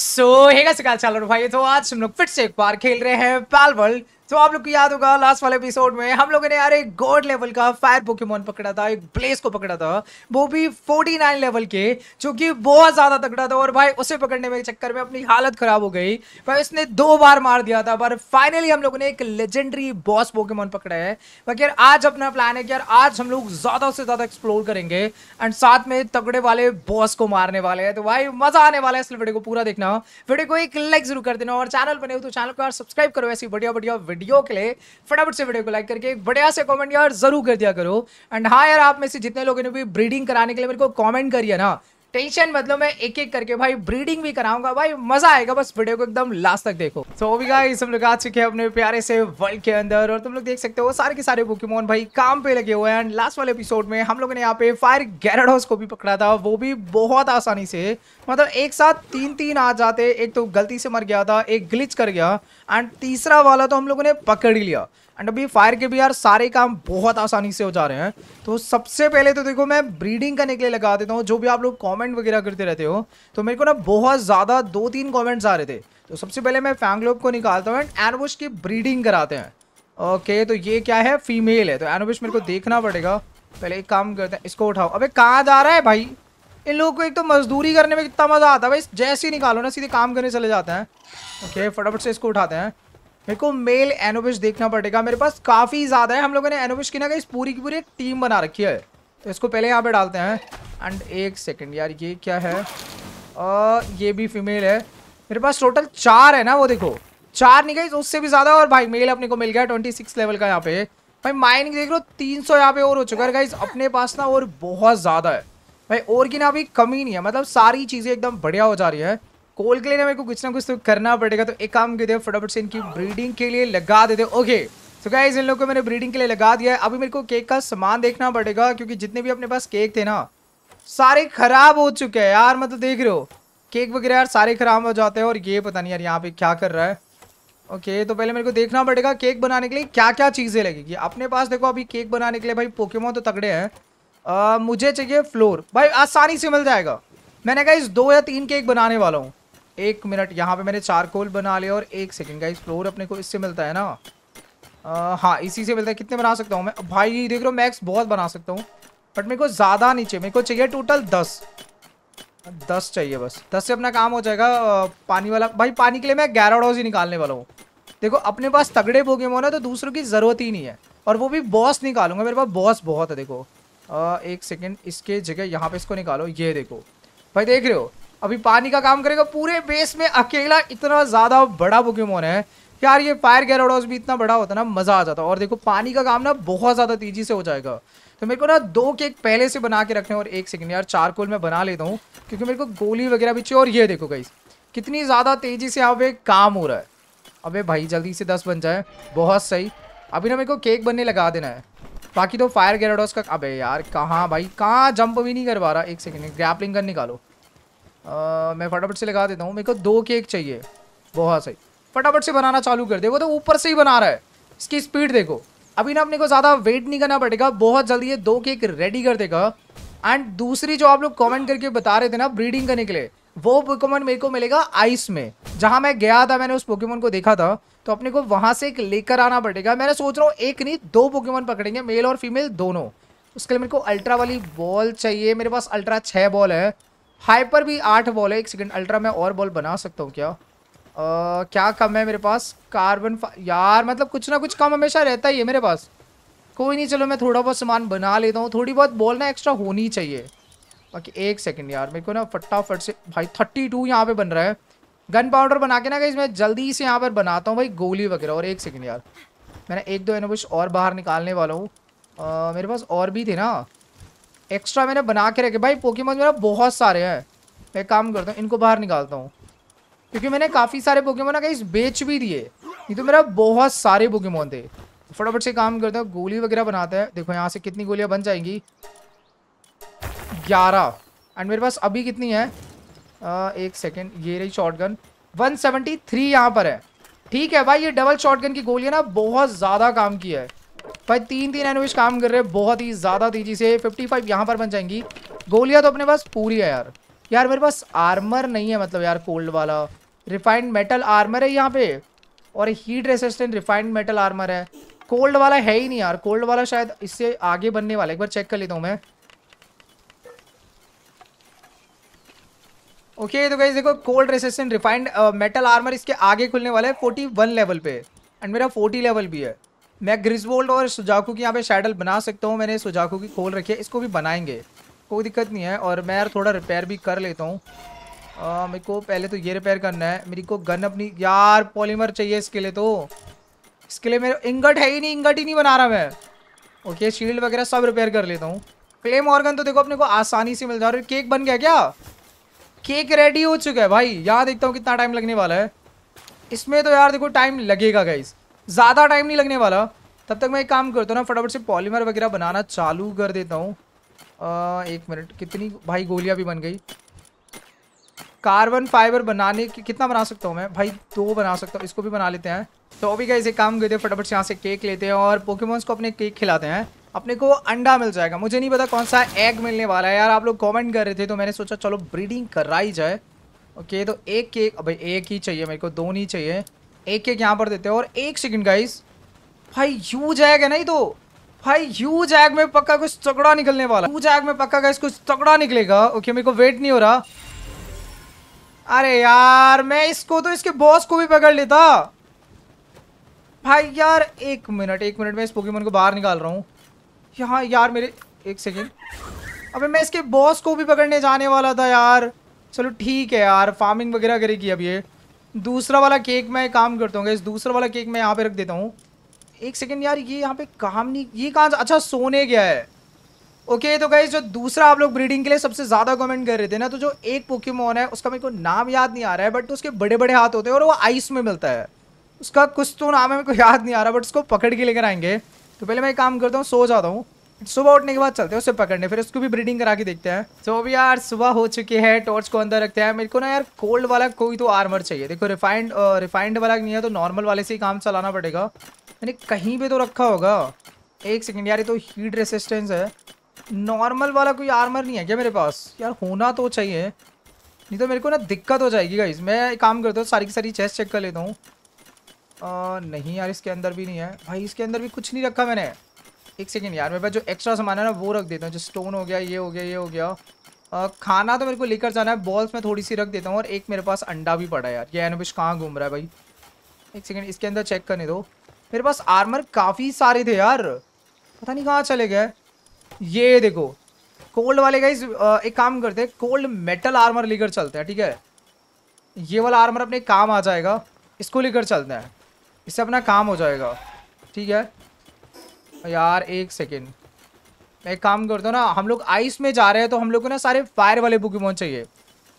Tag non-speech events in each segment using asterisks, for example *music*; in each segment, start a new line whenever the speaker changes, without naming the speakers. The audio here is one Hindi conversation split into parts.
सो हेगा सकाल चालू भाई तो आज हम लोग फिर से एक बार खेल रहे हैं पाल वर्ल्ड तो आप लोग को याद होगा लास्ट वाले एपिसोड में हम लोगों ने यार एक गॉड लेवल का फायर पोकेमोन पकड़ा था एक ब्लेस को पकड़ा था वो भी 49 लेवल के जो कि बहुत ज़्यादा तगड़ा था और भाई उसे पकड़ने में चक्कर में अपनी हालत ख़राब हो गई भाई उसने दो बार मार दिया था पर फाइनली हम लोगों ने एक लेजेंडरी बॉस पोकेमोन पकड़ा है बाकी यार आज अपना प्लान है कि यार आज हम लोग ज़्यादा से ज़्यादा एक्सप्लोर करेंगे एंड साथ में तगड़े वाले बॉस को मारने वाले हैं तो भाई मज़ा आने वाला है इसलिए वीडियो को पूरा देखना वीडियो को एक लाइक जरूर कर देना और चैनल बने हो तो चैनल को सब्सक्राइब करो ऐसी बढ़िया बढ़िया वीडियो वीडियो के लिए फटाफट से वीडियो को लाइक करके एक बढ़िया से कमेंट यार जरूर कर दिया करो एंड हाँ यार आप में से जितने लोगों ने भी ब्रीडिंग कराने के लिए मेरे को कमेंट करिए ना टेंशन मतलब मैं एक एक करके भाई ब्रीडिंग भी कराऊंगा भाई मजा आएगा बस वीडियो को एकदम लास्ट तक देखो तो so, भी गाइस हम लोग आ चुके हैं अपने प्यारे से वर्ल्ड के अंदर और तुम लोग देख सकते हो सारे के सारे पोकेमोन भाई काम पे लगे हुए हैं एंड लास्ट वाले एपिसोड में हम लोगों ने यहाँ पे फायर गैरडोस को भी पकड़ा था वो भी बहुत आसानी से मतलब एक साथ तीन तीन आ जाते एक तो गलती से मर गया था एक ग्लिच कर गया एंड तीसरा वाला तो हम लोगों ने पकड़ ही लिया एंड अभी फायर के भी यार सारे काम बहुत आसानी से हो जा रहे हैं तो सबसे पहले तो देखो मैं ब्रीडिंग करने के लिए लगा देता हूँ जो भी आप लोग कमेंट वगैरह करते रहते हो तो मेरे को ना बहुत ज़्यादा दो तीन कॉमेंट्स आ रहे थे तो सबसे पहले मैं फैंगलोब को निकालता हूँ एंड एनबुश की ब्रीडिंग कराते हैं ओके okay, तो ये क्या है फीमेल है तो एनोविश मेरे को देखना पड़ेगा पहले एक काम करते हैं इसको उठाओ अबे कहाँ जा रहा है भाई इन लोगों को एक तो मजदूरी करने में कितना मज़ा आता है भाई जैसे ही निकालो ना सीधे काम करने चले जाते हैं ओके फटाफट से इसको उठाते हैं मेरे को मेल एनोविश देखना पड़ेगा मेरे पास काफ़ी ज़्यादा है हम लोगों ने एनोविश की ना इस पूरी की पूरी एक टीम बना रखी है तो इसको पहले यहाँ पे डालते हैं एंड एक सेकंड यार ये क्या है आ, ये भी फीमेल है मेरे पास टोटल चार है ना वो देखो चार नहीं गई उससे भी ज़्यादा और भाई मेल अपने को मिल गया ट्वेंटी सिक्स लेवल का यहाँ पे भाई माइनिंग देख लो तीन सौ यहाँ पे और हो चुका है गाइज अपने पास ना और बहुत ज़्यादा है भाई और की ना अभी कमी नहीं है मतलब सारी चीज़ें एकदम बढ़िया हो जा रही है कोल के लिए ना मेरे को कुछ ना कुछ तो करना पड़ेगा तो एक काम करते हैं फटाफट से इनकी ब्रीडिंग के लिए लगा देते ओके तो क्या इन लोग को मैंने ब्रीडिंग के लिए लगा दिया है अभी मेरे को केक का सामान देखना पड़ेगा क्योंकि जितने भी अपने पास केक थे ना सारे खराब हो चुके हैं यार मतलब देख रहे हो केक वगैरह यार सारे खराब हो जाते हैं और ये पता नहीं यार यहाँ पे क्या कर रहा है ओके तो पहले मेरे को देखना पड़ेगा केक बनाने के लिए क्या क्या चीज़ें लगेगी अपने पास देखो अभी केक बनाने के लिए भाई पोकेमो तो तगड़े हैं आ, मुझे चाहिए फ्लोर भाई आसानी से मिल जाएगा मैंने कहा इस दो या तीन केक बनाने वाला हूँ एक मिनट यहाँ पे मैंने चार कोल बना लिया और एक सेकेंड का फ्लोर अपने को इससे मिलता है ना आ, हाँ इसी से मिलता है कितने बना सकता हूँ मैं भाई देख रहा हूँ मैक्स बहुत बना सकता हूँ बट मेरे को ज़्यादा नीचे मेरे को चाहिए टोटल दस दस चाहिए बस दस से अपना काम हो जाएगा पानी वाला भाई पानी के लिए मैं ग्यारह ही निकालने वाला हूँ देखो अपने पास तगड़े बोगे मोना तो दूसरों की ज़रूरत ही नहीं है और वो भी बॉस निकालूंगा मेरे पास बॉस बहुत है देखो आ, एक सेकेंड इसके जगह यहाँ पे इसको निकालो ये देखो भाई देख रहे हो अभी पानी का काम करेगा पूरे बेस में अकेला इतना ज़्यादा बड़ा पोकेमोन है यार ये फायर गैराडोस भी इतना बड़ा होता ना मज़ा आ जाता और देखो पानी का काम ना बहुत ज़्यादा तेज़ी से हो जाएगा तो मेरे को ना दो केक पहले से बना के रखने और एक सेकेंड यार चार कोल मैं बना लेता हूँ क्योंकि मेरे को गोली वगैरह भी चाहिए और ये देखो गई कितनी ज़्यादा तेज़ी से यहाँ पे काम हो रहा है अबे भाई जल्दी से दस बन जाए बहुत सही अभी ना मेरे को केक बनने लगा देना है बाकी तो फायर गैराडोस का अबे यार कहाँ भाई कहाँ जंप भी नहीं कर पा रहा एक सेकेंड ग्रैपलिंग कर निकालो आ, मैं फटाफट से लगा देता हूँ मेरे को दो केक चाहिए बहुत सही फटाफट से बनाना चालू कर दे वो तो ऊपर से ही बना रहा है इसकी स्पीड देखो अभी ना अपने को ज़्यादा वेट नहीं करना पड़ेगा बहुत जल्दी ये दो केक रेडी कर देगा एंड दूसरी जो आप लोग कमेंट करके बता रहे थे ना ब्रीडिंग करने के लिए वो पोकेमोन मेरे को मिलेगा आइस में जहाँ मैं गया था मैंने उस पोकेमोन को देखा था तो अपने को वहाँ से एक लेकर आना पड़ेगा मैंने सोच रहा हूँ एक नहीं दो पोकेमोन पकड़ेंगे मेल और फीमेल दोनों उसके लिए मेरे को अल्ट्रा वाली बॉल चाहिए मेरे पास अल्ट्रा छः बॉल है हाइपर भी आठ बॉल है एक सेकेंड अल्ट्रा में और बॉल बना सकता हूँ क्या आ, क्या कम है मेरे पास कार्बन यार मतलब कुछ ना कुछ कम हमेशा रहता ही है मेरे पास कोई नहीं चलो मैं थोड़ा बहुत सामान बना लेता हूँ थोड़ी बहुत बॉल ना एक्स्ट्रा होनी चाहिए बाकी एक सेकंड यार मेरे को ना फटाफट से भाई थर्टी टू यहाँ पे बन रहा है गन पाउडर बना के ना गई मैं जल्दी से यहाँ पर बनाता हूँ भाई गोली वगैरह और एक सेकेंड यार मैंने एक दो एनोबुश और बाहर निकालने वाला हूँ मेरे पास और भी थे ना एक्स्ट्रा मैंने बना के रखे भाई पोकेमोन मेरा बहुत सारे हैं मैं काम करता हूँ इनको बाहर निकालता हूँ क्योंकि मैंने काफ़ी सारे पोकेमोन ना कहीं बेच भी दिए नहीं तो मेरा बहुत सारे पोकेमोन थे फटाफट से काम करते हैं गोली वगैरह बनाते हैं देखो यहाँ से कितनी गोलियाँ बन जाएंगी ग्यारह एंड मेरे पास अभी कितनी है आ, एक सेकेंड ये रही शॉर्ट सेवेंटी थ्री यहाँ पर है ठीक है भाई ये डबल शॉटगन की गोली है ना बहुत ज़्यादा काम की है भाई तीन तीन एनोविश काम कर रहे हैं बहुत ही ज़्यादा तेजी से 55 फाइव यहाँ पर बन जाएंगी गोलियाँ तो अपने पास पूरी है यार यार मेरे पास आर्मर नहीं है मतलब यार कोल्ड वाला रिफाइंड मेटल आर्मर है यहाँ पे और heat resistant refined metal armour है कोल्ड वाला है ही नहीं यार कोल्ड वाला शायद इससे आगे बनने वाला एक बार चेक कर लेता हूँ मैं ओके तो गाइज देखो cold resistant refined metal armour इसके आगे खुलने वाला है फोर्टी वन लेवल पे एंड मेरा फोर्टी लेवल भी है मैं ग्रिजवोल्ड और सुजाकू की यहाँ पे शैडल बना सकता हूँ मैंने सुजाकू की खोल रखी है इसको भी बनाएंगे कोई दिक्कत नहीं है और मैं यार थोड़ा रिपेयर भी कर लेता हूँ मेरे को पहले तो ये रिपेयर करना है मेरे को गन अपनी यार पॉलीमर चाहिए इसके लिए तो इसके लिए मेरे इंगट है ही नहीं इंगट ही नहीं बना रहा मैं ओके शील्ड वगैरह सब रिपेयर कर लेता हूँ क्लेम ऑर्गन तो देखो अपने को आसानी से मिल जा रहा है केक बन गया क्या केक रेडी हो चुका है भाई यहाँ देखता हूँ कितना टाइम लगने वाला है इसमें तो यार देखो टाइम लगेगा गाइज ज़्यादा टाइम नहीं लगने वाला तब तक मैं एक काम करता हूँ ना फटाफट से पॉलीमर वगैरह बनाना चालू कर देता हूँ एक मिनट कितनी भाई गोलियाँ भी बन गई कार्बन फाइबर बनाने की कितना बना सकता हूँ मैं भाई दो बना सकता हूँ इसको भी बना लेते हैं तो अभी गाइज एक काम करते हैं फटाफट से यहाँ से केक लेते हैं और पोकेमोन्स को अपने केक खिलाते हैं अपने को अंडा मिल जाएगा मुझे नहीं पता कौन सा एग मिलने वाला है यार आप लोग कमेंट कर रहे थे तो मैंने सोचा चलो ब्रीडिंग कराई जाए ओके तो एक केक भाई एक ही चाहिए मेरे को दो नहीं चाहिए एक केक यहाँ पर देते हैं और एक सेकेंड गाइस भाई यू एग है नहीं तो भाई यू एग में पक्का कुछ तगड़ा निकलने वाला यू एग में पक्का गाइस कुछ तगड़ा निकलेगा ओके मेरे को वेट नहीं हो रहा अरे यार मैं इसको तो इसके बॉस को भी पकड़ लेता भाई यार एक मिनट एक मिनट में इस पोकेमोन को बाहर निकाल रहा हूँ यहाँ यार मेरे एक सेकेंड अबे मैं इसके बॉस को भी पकड़ने जाने वाला था यार चलो ठीक है यार फार्मिंग वगैरह करेगी अब ये दूसरा वाला केक मैं काम करता हूँ इस दूसरा वाला केक मैं यहाँ पे रख देता हूँ एक सेकेंड यार ये यहाँ पे काम नहीं ये कहाँ अच्छा सोने गया है ओके तो गई जो दूसरा आप लोग ब्रीडिंग के लिए सबसे ज़्यादा कमेंट कर रहे थे ना तो जो एक पोकेमोन है उसका मेरे को नाम याद नहीं आ रहा है बट उसके बड़े बड़े हाथ होते हैं और वो आइस में मिलता है उसका कुछ तो नाम है मेरे को याद नहीं आ रहा बट उसको पकड़ के लेकर आएंगे तो पहले मैं एक काम करता हूँ सो जाता हूँ सुबह उठने के बाद चलते हैं उसे पकड़ने फिर उसको भी ब्रीडिंग करा के देखते हैं तो अभी यार सुबह हो चुकी है टॉर्च को अंदर रखते हैं मेरे को ना यार कोल्ड वाला कोई तो आर्मर चाहिए देखो रिफाइंड रिफाइंड वाला नहीं है तो नॉर्मल वाले से ही काम चलाना पड़ेगा मैंने कहीं पर तो रखा होगा एक सेकेंड यार ये तो हीट रेसिस्टेंस है नॉर्मल वाला कोई आर्मर नहीं है क्या मेरे पास यार होना तो चाहिए नहीं तो मेरे को ना दिक्कत हो जाएगी गाइज मैं काम करता हूँ सारी की सारी चेस्ट चेक कर लेता हूँ आ, नहीं यार इसके अंदर भी नहीं है भाई इसके अंदर भी कुछ नहीं रखा मैंने एक सेकेंड यार मेरे पास जो एक्स्ट्रा सामान है ना वो रख देता हूँ जो स्टोन हो गया ये हो गया ये हो गया आ, खाना तो मेरे को लेकर जाना है बॉल्स में थोड़ी सी रख देता हूँ और एक मेरे पास अंडा भी पड़ा है यार ये एनोबिश कहाँ घूम रहा है भाई एक सेकेंड इसके अंदर चेक करने दो मेरे पास आर्मर काफ़ी सारे थे यार पता नहीं कहाँ चले गए ये देखो कोल्ड वाले गाइज एक काम करते हैं कोल्ड मेटल आर्मर लेकर चलते हैं ठीक है ये वाला आर्मर अपने काम आ जाएगा इसको लेकर चलते हैं इससे अपना काम हो जाएगा ठीक है यार एक सेकेंड मैं एक काम करता हूँ ना हम लोग आइस में जा रहे हैं तो हम लोग को ना सारे फायर वाले बुकीमोन चाहिए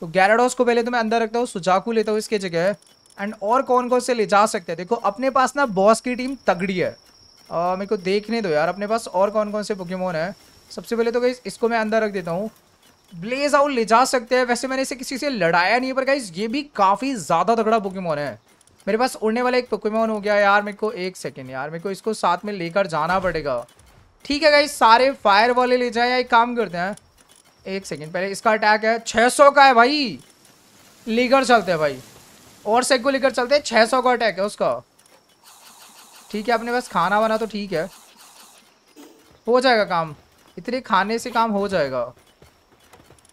तो गैराडोस को पहले तो मैं अंदर रखता हूँ सुजाकू लेता हूँ इसके जगह एंड और कौन कौन से ले जा सकते हैं देखो अपने पास ना बॉस की टीम तगड़ी है आ, मेरे को देखने दो यार अपने पास और कौन कौन से बुकीमोन है सबसे पहले तो गई इसको मैं अंदर रख देता हूँ ब्लेज आउट ले जा सकते हैं वैसे मैंने इसे किसी से लड़ाया नहीं पर गाइज ये भी काफ़ी ज़्यादा तगड़ा बुकीमोन है मेरे पास उड़ने वाला एक पोकेमोन हो गया यार मेरे को एक सेकेंड यार मेरे को इसको साथ में लेकर जाना पड़ेगा ठीक है भाई सारे फायर वाले ले जाए एक काम करते हैं एक सेकेंड पहले इसका अटैक है सौ का है भाई लेकर चलते हैं भाई और सेक को लेकर चलते हैं सौ का अटैक है उसका ठीक है अपने पास खाना बना तो ठीक है हो जाएगा काम इतने खाने से काम हो जाएगा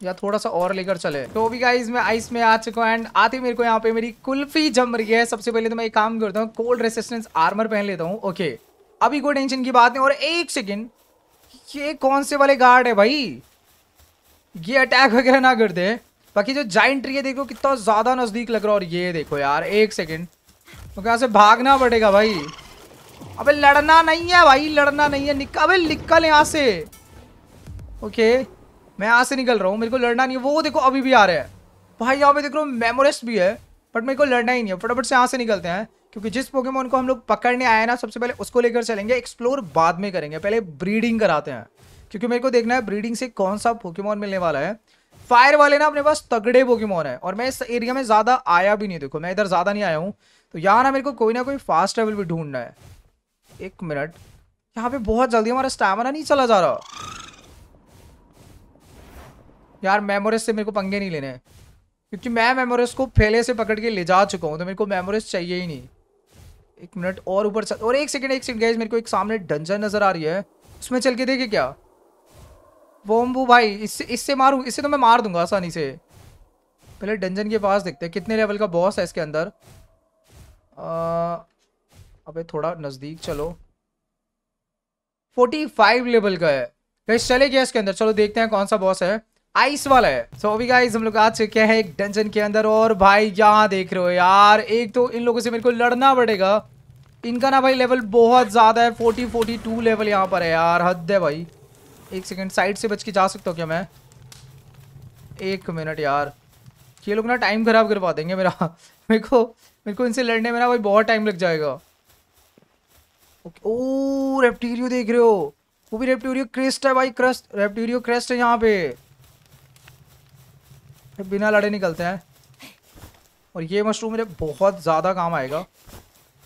या थोड़ा सा और लेकर चले तो भी गाइज मैं आइस में आ चुका हूँ एंड आते मेरे को यहाँ पे मेरी कुल्फी जम रही है सबसे पहले तो मैं एक काम करता हूँ कोल्ड रेसिस्टेंस आर्मर पहन लेता हूँ ओके अभी कोई टेंशन की बात नहीं और एक सेकेंड ये कौन से वाले गार्ड है भाई ये अटैक वगैरह ना कर दे बाकी जो जॉइंट ट्री है देखो कितना ज़्यादा नज़दीक लग रहा है और ये देखो यार एक सेकेंड तो यहाँ से भागना पड़ेगा भाई अबे लड़ना नहीं है भाई लड़ना नहीं है निक अबे निकल यहाँ से ओके मैं यहाँ से निकल रहा हूँ मेरे को लड़ना नहीं है वो देखो अभी भी आ रहा है भाई यहाँ पे देख रहा हूँ मेमोरेस्ट भी है बट मेरे को लड़ना ही नहीं है फटाफट से यहाँ से निकलते हैं क्योंकि जिस पोकेमोन को हम लोग पकड़ने आए ना सबसे पहले उसको लेकर चलेंगे एक्सप्लोर बाद में करेंगे पहले ब्रीडिंग कराते हैं क्योंकि मेरे को देखना है ब्रीडिंग से कौन सा पोकेमोन मिलने वाला है फायर वाले ना अपने पास तगड़े पोकेमोन है और मैं इस एरिया में ज़्यादा आया भी नहीं देखो मैं इधर ज़्यादा नहीं आया हूँ तो यहाँ ना मेरे को कोई ना कोई फास्ट ट्रेवल भी ढूंढना है एक मिनट यहाँ पे बहुत जल्दी हमारा स्टैमिना नहीं चला जा रहा यार मेमोरिस से मेरे को पंगे नहीं लेने क्योंकि मैं मेमोरिस को पहले से पकड़ के ले जा चुका हूँ तो मेरे को मेमोरिस चाहिए ही नहीं एक मिनट और ऊपर चल और एक सेकेंड एक सेकेंड गैस मेरे को एक सामने डंजन नज़र आ रही है उसमें चल के देखे क्या बोम्बू भाई इससे इससे मारूँ इससे तो मैं मार दूंगा आसानी से पहले डंजन के पास देखते हैं कितने लेवल का बॉस है इसके अंदर अब अबे थोड़ा नज़दीक चलो 45 लेवल का है गैस चले गया इसके अंदर चलो देखते हैं कौन सा बॉस है आइस वाला है सो so, अभी गाइस हम लोग आ चुके हैं एक डंजन के अंदर और भाई यहाँ देख रहे हो यार एक तो इन लोगों से मेरे को लड़ना पड़ेगा इनका ना भाई लेवल बहुत ज़्यादा है फोर्टी फोर्टी टू लेवल यहाँ पर है यार हद है भाई एक सेकेंड साइड से बच के जा सकता हूँ क्या मैं एक मिनट यार ये लोग ना टाइम ख़राब करवा देंगे मेरा *laughs* मेरे को मेरे को इनसे लड़ने में ना भाई बहुत टाइम लग जाएगा ओ रेप्टीरियो देख रहे हो वो भी रेप्टीरियो क्रिस्ट है भाई क्रस्ट रेप्टीरियो क्रेस्ट है यहाँ पे बिना लड़े निकलते हैं और ये मशरूम मेरे बहुत ज़्यादा काम आएगा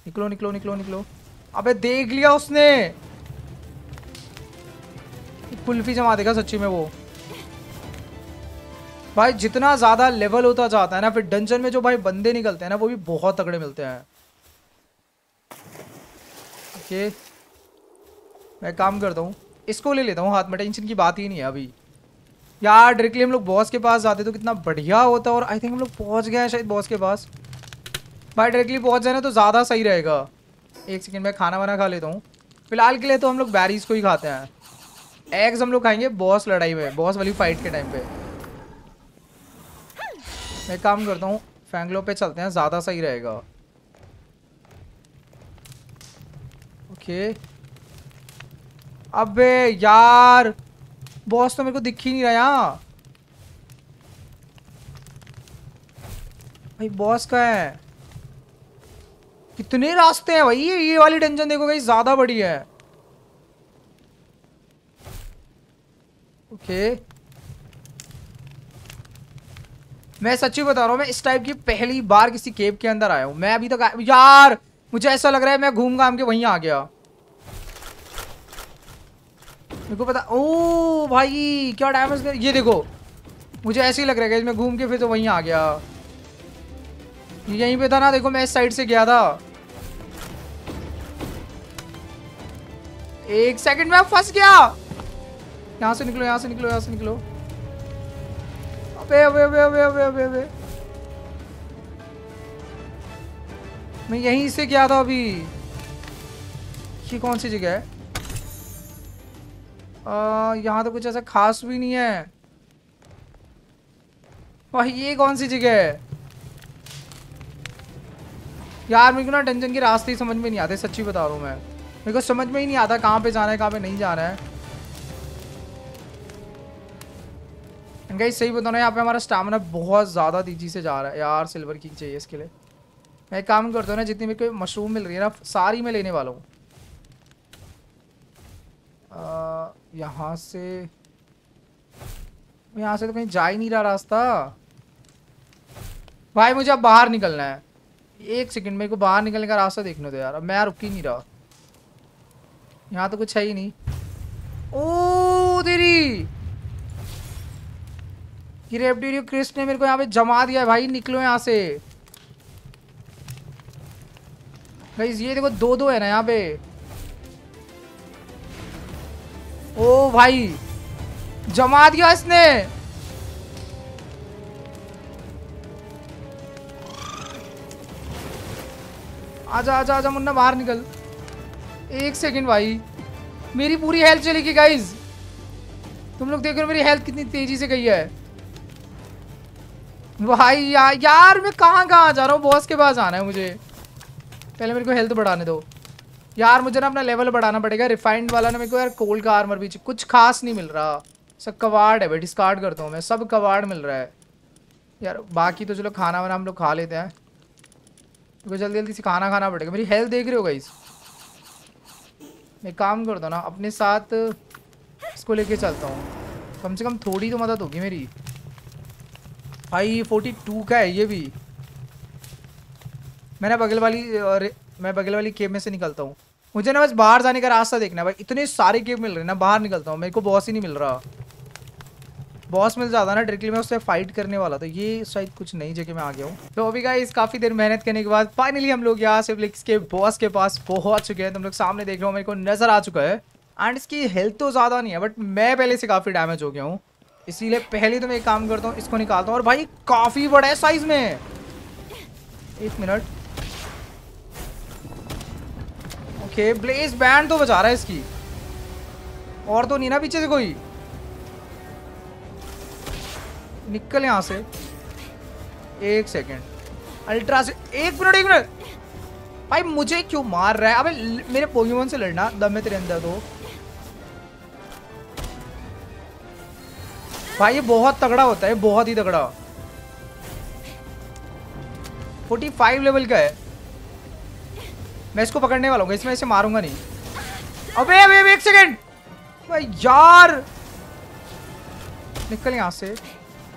निकलो निकलो निकलो निकलो अबे देख लिया उसने कुल्फी जमा देगा सच्ची में वो भाई जितना ज़्यादा लेवल होता जाता है ना फिर डंजन में जो भाई बंदे निकलते हैं ना वो भी बहुत तगड़े मिलते हैं ओके मैं काम करता हूँ इसको ले लेता हूँ हाथ में टेंशन की बात ही नहीं है अभी यार डायरेक्टली हम लोग बॉस के पास जाते तो कितना बढ़िया होता और आई थिंक हम लोग पहुंच गए शायद बॉस के पास भाई डायरेक्टली पहुंच जाए ना तो ज़्यादा सही रहेगा एक सेकेंड में खाना वाना खा लेता हूँ फिलहाल के लिए तो हम लोग बैरीज को ही खाते हैं एग्स हम लोग खाएंगे बॉस लड़ाई में बॉस वाली फाइट के टाइम पे मैं काम करता हूँ फैंगलो पे चलते हैं ज़्यादा सही रहेगा ओके अबे यार बॉस तो मेरे को दिख ही नहीं रहा यहाँ भाई बॉस का है कितने रास्ते हैं भाई ये ये वाली टेंशन देखो भाई ज्यादा बड़ी है ओके मैं सच्ची बता रहा हूँ मैं इस टाइप की पहली बार किसी केव के अंदर आया हूँ मैं अभी तक यार मुझे ऐसा लग रहा है मैं घूम घाम के वहीं आ गया मेरे को पता ओ भाई क्या डैमेज कर ये देखो मुझे ऐसे ही लग रहा है इसमें घूम के फिर तो वहीं आ गया यहीं पे था ना देखो मैं इस साइड से गया था एक सेकंड में फंस गया यहाँ से निकलो यहाँ से निकलो यहाँ से निकलो अबे अबे अबे अबे अबे अबे अबे मैं यहीं से गया था अभी ये कौन सी जगह है यहाँ तो कुछ ऐसा खास भी नहीं है भाई ये कौन सी जगह है यार मेरे को ना टेंशन के रास्ते ही समझ में नहीं आते सच्ची बता रहा हूँ मैं मेरे को समझ में ही नहीं आता कहाँ पे जाना है कहाँ पे नहीं जाना है गाइस सही बताना यहाँ पे हमारा स्टामिना बहुत ज़्यादा तेजी से जा रहा है यार सिल्वर की चाहिए इसके लिए मैं एक काम करता हूँ ना जितनी मेरे को मशरूम मिल रही है ना सारी मैं लेने वाला हूँ यहाँ से यहाँ से तो कहीं जा ही नहीं रहा रास्ता भाई मुझे अब बाहर निकलना है एक सेकंड मेरे को बाहर निकलने का रास्ता देखने दो यार अब मैं रुक ही नहीं रहा यहाँ तो कुछ है ही नहीं ओ तेरी क्रिस्ट ने मेरे को यहाँ पे जमा दिया है भाई निकलो यहाँ से भाई ये देखो दो दो है ना यहाँ पे ओ भाई जमा दिया इसने आजा आजा आजा मुन्ना बाहर निकल एक सेकंड भाई मेरी पूरी हेल्थ चली गई गाइज तुम लोग देख रहे हो मेरी हेल्थ कितनी तेजी से गई है भाई या, यार मैं कहाँ कहाँ जा रहा हूँ बॉस के पास आना है मुझे पहले मेरे को हेल्थ बढ़ाने दो यार मुझे ना अपना लेवल बढ़ाना पड़ेगा रिफाइंड वाला ना मेरे को यार कोल्ड का आर्मर भी कुछ खास नहीं मिल रहा सब कवाड़ है भाई डिस्कार्ड करता हूँ मैं सब कवाड़ मिल रहा है यार बाकी तो चलो खाना वाना हम लोग खा लेते हैं तो जल्दी जल्दी से खाना खाना पड़ेगा मेरी हेल्थ देख रहे हो गई मैं काम करता हूँ ना अपने साथ इसको लेके चलता हूँ कम से कम थोड़ी तो मदद होगी मेरी भाई फोर्टी टू का है ये भी मैंने बगल वाली मैं बगल वाली केब में से निकलता हूँ मुझे ना बस बाहर जाने का रास्ता देखना है भाई इतने सारे केब मिल रहे ना बाहर निकलता हूँ मेरे को बॉस ही नहीं मिल रहा बॉस मिल जाता ना डायरेक्टली मैं उससे फाइट करने वाला था तो ये शायद कुछ नई जगह में आ गया हूँ तो अभी गाइस काफी देर मेहनत करने के बाद फाइनली हम लोग यहाँ से के बॉस के पास पहुंच चुके हैं तुम लोग सामने देख रहे हो मेरे को नजर आ चुका है एंड इसकी हेल्थ तो ज़्यादा नहीं है बट मैं पहले से काफ़ी डैमेज हो गया हूँ इसीलिए पहले तो मैं एक काम करता हूँ इसको निकालता हूँ और भाई काफ़ी बड़ा है साइज में एक मिनट ओके ब्लेज बैंड तो बचा रहा है इसकी और तो नहीं ना पीछे से कोई निकल यहां से एक सेकेंड अल्ट्रा से एक मिनट एक मिनट भाई मुझे क्यों मार रहा है अबे मेरे पोगीमोन से लड़ना दम है तेरे अंदर दो भाई ये बहुत तगड़ा होता है बहुत ही तगड़ा 45 लेवल का है मैं इसको पकड़ने वाला हूँ इसमें इसे मारूंगा नहीं अबे अबे अबे एक सेकेंड भाई यार निकल यहाँ से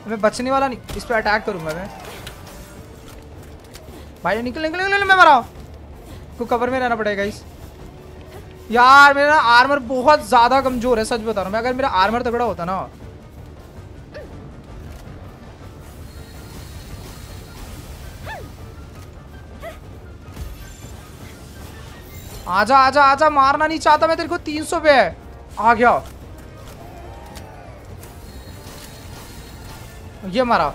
मैं बचने वाला नहीं इस पर अटैक करूंगा मैं भाई निकल निकल निकल, निकल मैं मरा को कवर में रहना पड़ेगा इस यार मेरा आर्मर बहुत ज़्यादा कमज़ोर है सच बता रहा हूँ मैं अगर मेरा आर्मर तगड़ा होता ना आजा आजा आजा मारना नहीं चाहता मैं तेरे को तीन सौ पे है आ गया ये मारा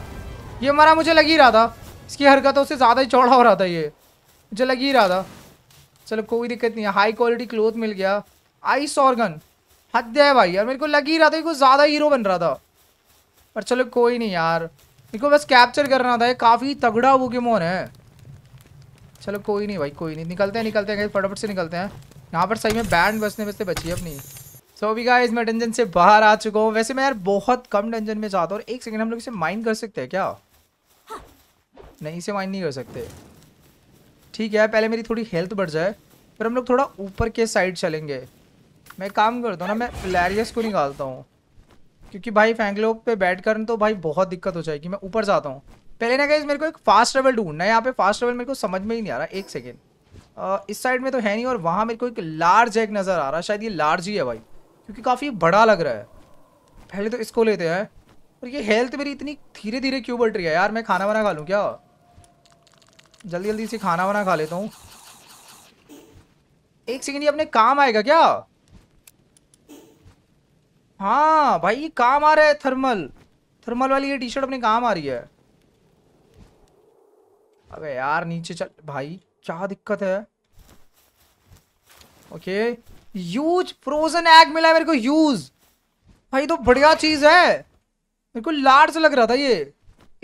ये मारा मुझे लग ही रहा था इसकी हरकतों से ज़्यादा ही चौड़ा हो रहा था ये मुझे लग ही रहा था चलो कोई दिक्कत नहीं है हाई क्वालिटी क्लोथ मिल गया आइस ऑर्गन हद है भाई यार मेरे को लग ही रहा था कि कुछ ज़्यादा हीरो बन रहा था पर चलो कोई नहीं यार मेरे को बस कैप्चर करना था ये काफ़ी तगड़ा वो गेमोन है चलो कोई नहीं भाई कोई नहीं निकलते हैं निकलते हैं फटाफट से निकलते हैं यहाँ पर सही में बैंड बचने वैसे बची है अपनी सो अभी गाइस मैं डंजन से बाहर आ चुका हूँ वैसे मैं यार बहुत कम डंजन में जाता हूँ और एक सेकंड हम लोग इसे माइंड कर सकते हैं क्या नहीं इसे माइंड नहीं कर सकते ठीक है पहले मेरी थोड़ी हेल्थ बढ़ जाए फिर हम लोग थोड़ा ऊपर के साइड चलेंगे मैं काम करता हूँ ना मैं लैरियस को निकालता हूँ क्योंकि भाई फैंगलोक पर बैठ कर तो भाई बहुत दिक्कत हो जाएगी मैं ऊपर जाता हूँ पहले ना गाइज मेरे को एक फास्ट ट्रेवल ढूंढना है यहाँ पे फास्ट ट्रेवल मेरे को समझ में ही नहीं आ रहा एक सेकेंड इस साइड में तो है नहीं और वहाँ मेरे को एक लार्ज एग नज़र आ रहा है शायद ये लार्ज ही है भाई क्योंकि काफ़ी बड़ा लग रहा है पहले तो इसको लेते हैं और ये हेल्थ मेरी इतनी धीरे धीरे क्यों बढ़ रही है यार मैं खाना वाना खा लूँ क्या जल्दी जल्दी से खाना वाना खा लेता हूँ एक सेकेंड ये अपने काम आएगा क्या हाँ भाई ये काम आ रहा है थर्मल थर्मल वाली ये टी शर्ट अपने काम आ रही है अबे यार नीचे चल भाई क्या दिक्कत है ओके यूज फ्रोजन एग मिला है मेरे को यूज भाई तो बढ़िया चीज है मेरे को लार्ज लग रहा था ये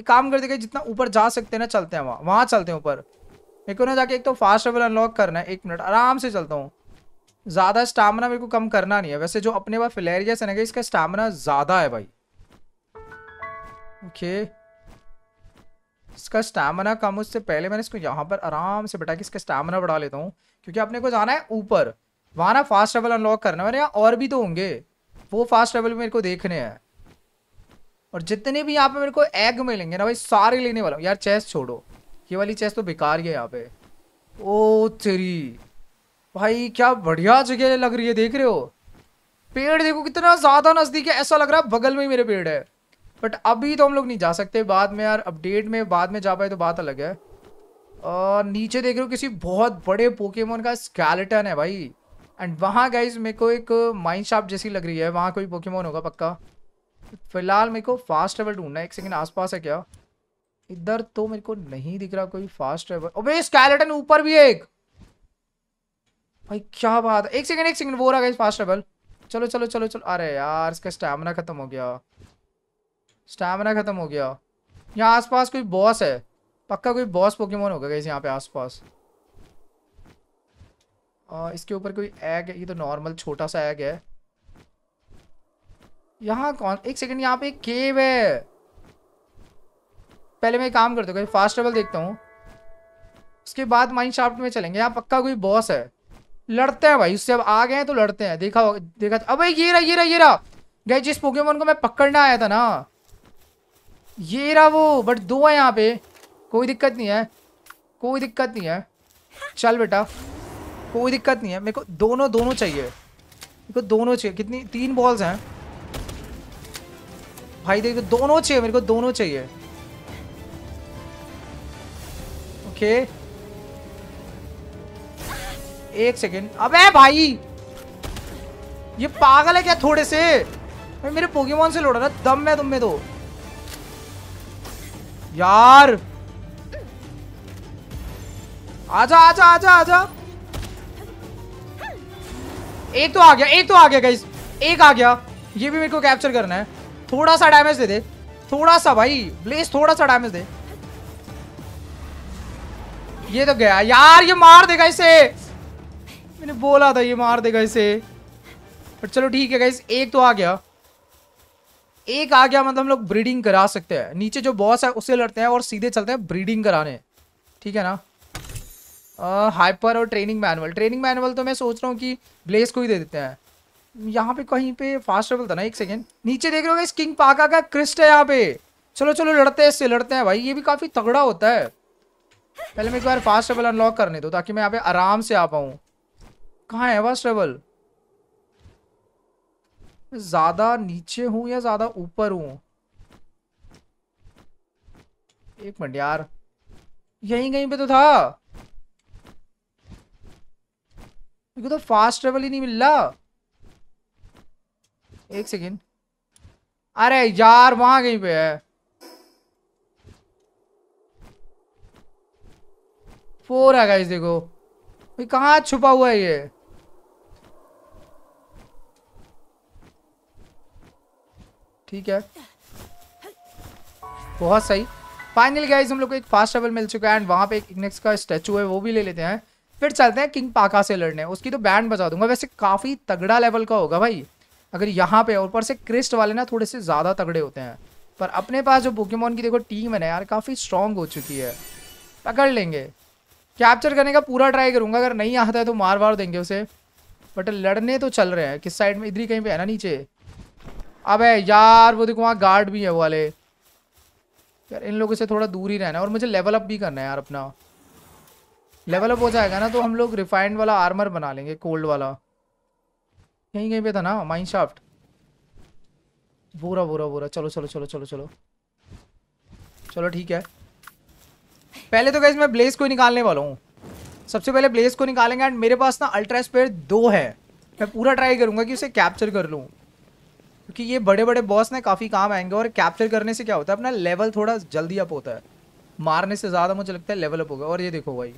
एक काम कर देगा जितना ऊपर जा सकते हैं ना चलते हैं वहां वहां चलते हैं ऊपर मेरे को ना जाके एक तो फास्ट ट्रेवल अनलॉक करना है एक मिनट आराम से चलता हूँ ज़्यादा स्टामिना मेरे को कम करना नहीं है वैसे जो अपने पास फिलेरिया से ना इसका स्टामिना ज़्यादा है भाई ओके okay. इसका स्टैमिना कम उससे पहले मैंने इसको यहाँ पर आराम से बैठा के इसका स्टैमिना बढ़ा लेता हूँ क्योंकि अपने को जाना है ऊपर वहाँ ना फास्ट ट्रेवल अनलॉक करना है यहाँ और भी तो होंगे वो फास्ट ट्रेवल मेरे को देखने हैं और जितने भी यहाँ पे मेरे को एग मिलेंगे ना भाई सारे लेने वाला यार चेस छोड़ो ये वाली चेस तो बेकार ही है यहाँ पे ओ तेरी भाई क्या बढ़िया जगह लग रही है देख रहे हो पेड़ देखो कितना ज़्यादा नज़दीक है ऐसा लग रहा है बगल में ही मेरे पेड़ है बट अभी तो हम लोग नहीं जा सकते बाद में यार अपडेट में बाद में जा पाए तो बात अलग है और नीचे देख रहे हो किसी बहुत बड़े पोकेमोन का स्कैलेटन है भाई एंड वहाँ गाइज मेरे को एक माइंड शाप जैसी लग रही है वहाँ कोई पोकेमोन होगा पक्का फिलहाल मेरे को फास्ट ट्रेवल ढूंढना है एक आस आसपास है क्या इधर तो मेरे को नहीं दिख रहा कोई फास्ट ट्रेवल अबे स्कैलेटन ऊपर भी है एक भाई क्या बात है एक सेकेंड एक सेकेंड वो रहा फास्ट ट्रेवल चलो चलो चलो चलो अरे यार इसका स्टैमिना खत्म हो गया स्टैमिना खत्म हो गया यहाँ आसपास कोई बॉस है पक्का कोई बॉस पोकेमोन होगा कैसे यहाँ पे आसपास पास इसके ऊपर कोई एग है ये तो नॉर्मल छोटा सा एग है यहाँ कौन एक सेकंड यहाँ पे एक केव है पहले मैं काम करता हूँ कहीं फास्ट ट्रेवल देखता हूँ उसके बाद माइंड शाफ्ट में चलेंगे यहाँ पक्का कोई बॉस है लड़ते हैं भाई उससे अब आ गए हैं तो लड़ते हैं देखा देखा अब ये रहा ये रहा ये रहा गए जिस पोकेमोन को मैं पकड़ना आया था ना ये रहा वो बट दो है यहाँ पे कोई दिक्कत नहीं है कोई दिक्कत नहीं है चल बेटा कोई दिक्कत नहीं है मेरे को दोनों दोनों चाहिए मेरे को दोनों चाहिए कितनी तीन बॉल्स हैं भाई देखो दोनों चाहिए मेरे को दोनों चाहिए ओके एक सेकेंड अबे भाई ये पागल है क्या थोड़े से मेरे पोकेमोन से लौटा ना दम में तुम में तो यार आजा आजा आजा आजा एक तो आ गया एक तो आ गया गाइस एक आ गया ये भी मेरे को कैप्चर करना है थोड़ा सा डैमेज दे दे थोड़ा सा भाई ब्लेस थोड़ा सा डैमेज दे ये तो गया यार ये मार देगा इसे मैंने बोला था ये मार देगा इसे पर चलो ठीक है गाइस एक तो आ गया एक आ गया मतलब हम लोग ब्रीडिंग करा सकते हैं नीचे जो बॉस है उसे लड़ते हैं और सीधे चलते हैं ब्रीडिंग कराने ठीक है ना हाइपर और ट्रेनिंग मैनुअल ट्रेनिंग मैनुअल तो मैं सोच रहा हूँ कि ब्लेस को ही दे देते हैं यहाँ पे कहीं पे फास्ट ट्रेवल था ना एक सेकेंड नीचे देख रहे हो इस किंग पाका का क्रिस्ट है यहाँ पे चलो चलो लड़ते हैं इससे लड़ते हैं भाई ये भी काफ़ी तगड़ा होता है पहले मैं एक बार फास्ट ट्रेवल अनलॉक करने दो ताकि मैं यहाँ पे आराम से आ पाऊँ कहाँ है फास्ट ट्रेवल ज्यादा नीचे हूं या ज्यादा ऊपर हूं एक मिनट यार यहीं कहीं पे तो था तो फास्ट ट्रेवल ही नहीं मिल रहा एक सेकेंड अरे यार वहां कहीं पे है फोर है गाइस देखो कहा छुपा हुआ है ये ठीक है बहुत सही फाइनल गाइज हम लोग को एक फास्ट ट्रेवल मिल चुका है एंड वहाँ पे एक इग्नेक्स का स्टैचू है वो भी ले लेते हैं फिर चलते हैं किंग पाका से लड़ने उसकी तो बैंड बजा दूंगा वैसे काफ़ी तगड़ा लेवल का होगा भाई अगर यहाँ पे ऊपर से क्रिस्ट वाले ना थोड़े से ज़्यादा तगड़े होते हैं पर अपने पास जो पोकेमोन की देखो टीम है ना यार काफ़ी स्ट्रांग हो चुकी है पकड़ लेंगे कैप्चर करने का पूरा ट्राई करूंगा अगर नहीं आता है तो मार वार देंगे उसे बट लड़ने तो चल रहे हैं किस साइड में इधर ही कहीं पे है ना नीचे अबे यार वो देखो वहाँ गार्ड भी है वो वाले यार इन लोगों से थोड़ा दूर ही रहना है और मुझे लेवल अप भी करना है यार अपना लेवल अप हो जाएगा ना तो हम लोग रिफाइंड वाला आर्मर बना लेंगे कोल्ड वाला कहीं कहीं पे था ना माइंड शाफ्ट बुरा बुरा बुरा चलो चलो चलो चलो चलो चलो ठीक है पहले तो कैसे मैं ब्लेस को ही निकालने वाला हूँ सबसे पहले ब्लेस को निकालेंगे एंड मेरे पास ना अल्ट्रा स्पेयर दो है मैं पूरा ट्राई करूँगा कि उसे कैप्चर कर लूँ क्योंकि ये बड़े बड़े बॉस ना काफ़ी काम आएंगे और कैप्चर करने से क्या होता है अपना लेवल थोड़ा जल्दी अप होता है मारने से ज़्यादा मुझे लगता है लेवल अप हो गया और ये देखो भाई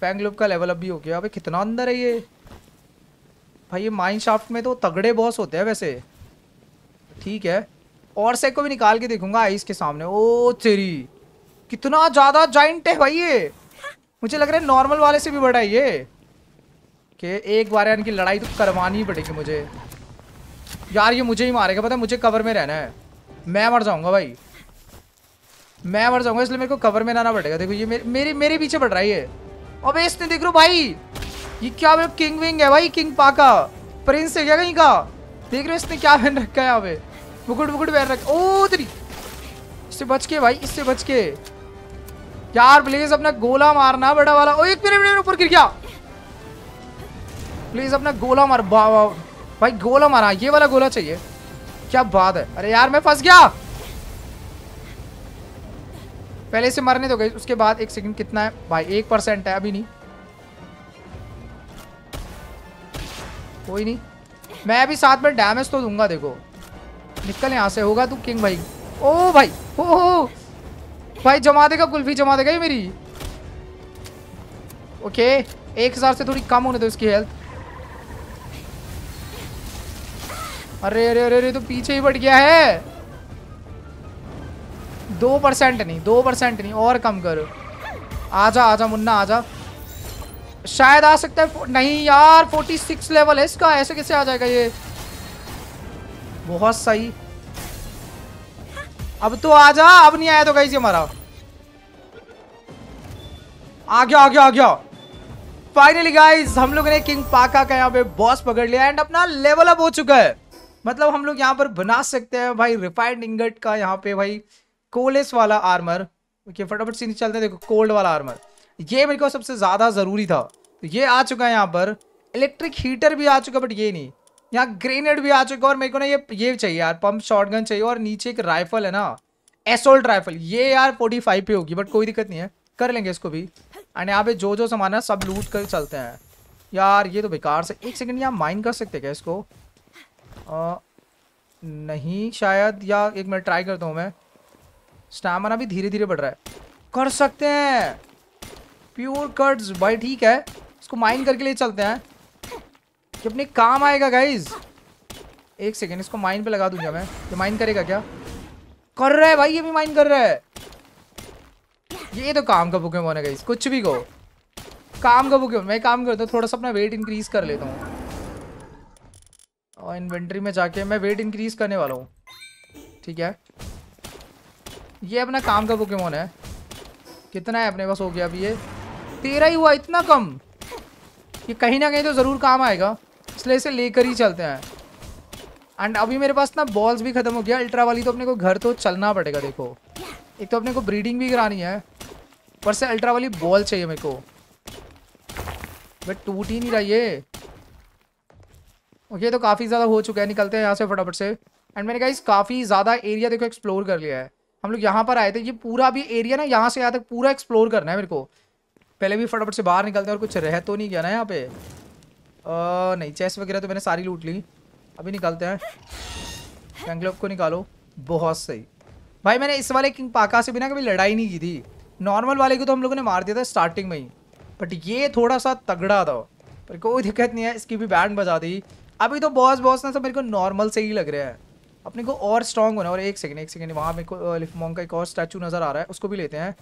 फैंगलूप का लेवल अप भी हो गया अभी कितना अंदर है ये भाई ये माइन शाफ्ट में तो तगड़े बॉस होते हैं वैसे ठीक है और से को भी निकाल के देखूंगा आइस के सामने ओ चेरी कितना ज़्यादा जॉइंट है भाई ये मुझे लग रहा है नॉर्मल वाले से भी बड़ा है ये कि एक बार इनकी लड़ाई तो करवानी पड़ेगी मुझे यार ये मुझे ही मारेगा पता है मुझे कवर में रहना है मैं मर जाऊंगा भाई मैं मर जाऊंगा इसलिए मेरे को कवर में रहना पड़ेगा देखो ये मेरे मेरे, पीछे पड़ रहा है ये अब इसने देख रो भाई ये क्या भाई किंग विंग है भाई किंग पाका प्रिंस है क्या कहीं का देख रहे हो इसने क्या पहन रखा है यहाँ पे मुकुट मुकुट पहन रखा ओ तेरी इससे बच के भाई इससे बच के यार प्लीज अपना गोला मारना बड़ा वाला ओ एक मिनट ऊपर गिर गया प्लीज अपना गोला मार वाह भाई गोला मारा ये वाला गोला चाहिए क्या बात है अरे यार मैं फंस गया पहले से मरने तो गई उसके बाद एक सेकंड कितना है भाई एक परसेंट है अभी नहीं कोई नहीं मैं अभी साथ में डैमेज तो दूंगा देखो निकल यहाँ से होगा तू किंग भाई ओ भाई ओ, भाई जमा देगा कुल्फी जमा देगा ये मेरी ओके एक हजार से थोड़ी कम होने दो उसकी हेल्थ अरे अरे अरे अरे तो पीछे ही बढ़ गया है दो परसेंट नहीं दो परसेंट नहीं और कम करो आजा आजा मुन्ना आजा शायद आ सकता है नहीं यार 46 लेवल है इसका ऐसे कैसे आ जाएगा ये बहुत सही अब तो आ जा अब नहीं आया तो गई हमारा आ गया आ गया आ गया फाइनली गाइज हम लोग ने किंग पाका का यहाँ पे बॉस पकड़ लिया एंड अपना लेवल अप हो चुका है मतलब हम लोग यहाँ पर बना सकते हैं भाई रिफाइंड इंगट का यहाँ पे भाई कोलेस वाला आर्मर ओके फटाफट सीधे चलते हैं देखो कोल्ड वाला आर्मर ये मेरे को सबसे ज़्यादा ज़रूरी था तो ये आ चुका है यहाँ पर इलेक्ट्रिक हीटर भी आ चुका बट ये नहीं यहाँ ग्रेनेड भी आ चुका और मेरे को ना ये ये चाहिए यार पंप शॉर्ट चाहिए और नीचे एक राइफल है ना एसोल्ट राइफल ये यार फोर्टी फाइव पे होगी बट कोई दिक्कत नहीं है कर लेंगे इसको भी एंड यहाँ पे जो जो सामान है सब लूट कर चलते हैं यार ये तो बेकार से एक सेकंड यहाँ माइन कर सकते क्या इसको आ, नहीं शायद या एक मिनट ट्राई करता हूँ मैं स्टैमिना भी धीरे धीरे बढ़ रहा है कर सकते हैं प्योर कट्स भाई ठीक है इसको माइन करके ले चलते हैं कि अपने काम आएगा गाइज एक सेकेंड इसको माइन पे लगा दूंगा मैं ये माइन करेगा क्या कर रहा है भाई ये भी माइन कर रहा है ये तो काम का बुक मोन है गाइज कुछ भी को काम का बुके मैं काम करता हूँ थोड़ा सा अपना वेट इंक्रीज कर लेता हूँ और इन्वेंट्री में जाके मैं वेट इंक्रीज करने वाला हूँ ठीक है ये अपना काम का पोकेमोन है कितना है अपने पास हो गया अभी ये तेरह ही हुआ इतना कम ये कहीं ना कहीं तो ज़रूर काम आएगा इसलिए इसे लेकर ही चलते हैं एंड अभी मेरे पास ना बॉल्स भी ख़त्म हो गया अल्ट्रा वाली तो अपने को घर तो चलना पड़ेगा देखो एक तो अपने को ब्रीडिंग भी करानी है पर से अल्ट्रा वाली बॉल चाहिए मेरे को बट टूट ही नहीं रही है ओके तो काफ़ी ज़्यादा हो चुका है निकलते हैं यहाँ से फटाफट से एंड मैंने कहा इस काफ़ी ज़्यादा एरिया देखो एक्सप्लोर कर लिया है हम लोग यहाँ पर आए थे ये पूरा भी एरिया ना यहाँ से यहाँ तक पूरा एक्सप्लोर करना है मेरे को पहले भी फटाफट से बाहर निकलते हैं और कुछ रह तो नहीं गया ना यहाँ पे आ, नहीं चेस वगैरह तो मैंने सारी लूट ली अभी निकलते हैं कैंगलोप को निकालो बहुत सही भाई मैंने इस वाले किंग पाका से बिना कभी लड़ाई नहीं की थी नॉर्मल वाले को तो हम लोगों ने मार दिया था स्टार्टिंग में ही बट ये थोड़ा सा तगड़ा था पर कोई दिक्कत नहीं है इसकी भी बैंड बजा दी अभी तो बॉस बॉस ना सब मेरे को नॉर्मल से ही लग रहा है अपने को और स्ट्रॉन्ग होना और एक सेकंड एक सेकंड वहाँ मेरे को लिफमोंग का एक और स्टैचू नज़र आ रहा है उसको भी लेते हैं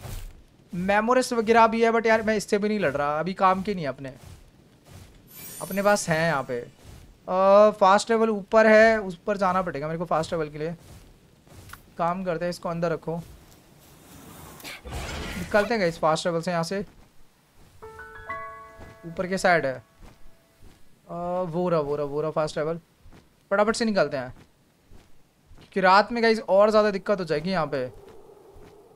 मेमोरिस्ट वगैरह भी है बट यार मैं इससे भी नहीं लड़ रहा अभी काम के नहीं अपने अपने पास हैं यहाँ पे फास्ट ट्रेवल ऊपर है उस पर जाना पड़ेगा मेरे को फास्ट ट्रेवल के लिए काम करते हैं इसको अंदर रखो निकलते हैं इस फास्ट ट्रेवल से यहाँ से ऊपर के साइड है वो रहा वो रहा वो रहा फास्ट ट्रैवल फटाफट से निकलते हैं कि रात में गाइज और ज़्यादा दिक्कत हो जाएगी यहाँ पे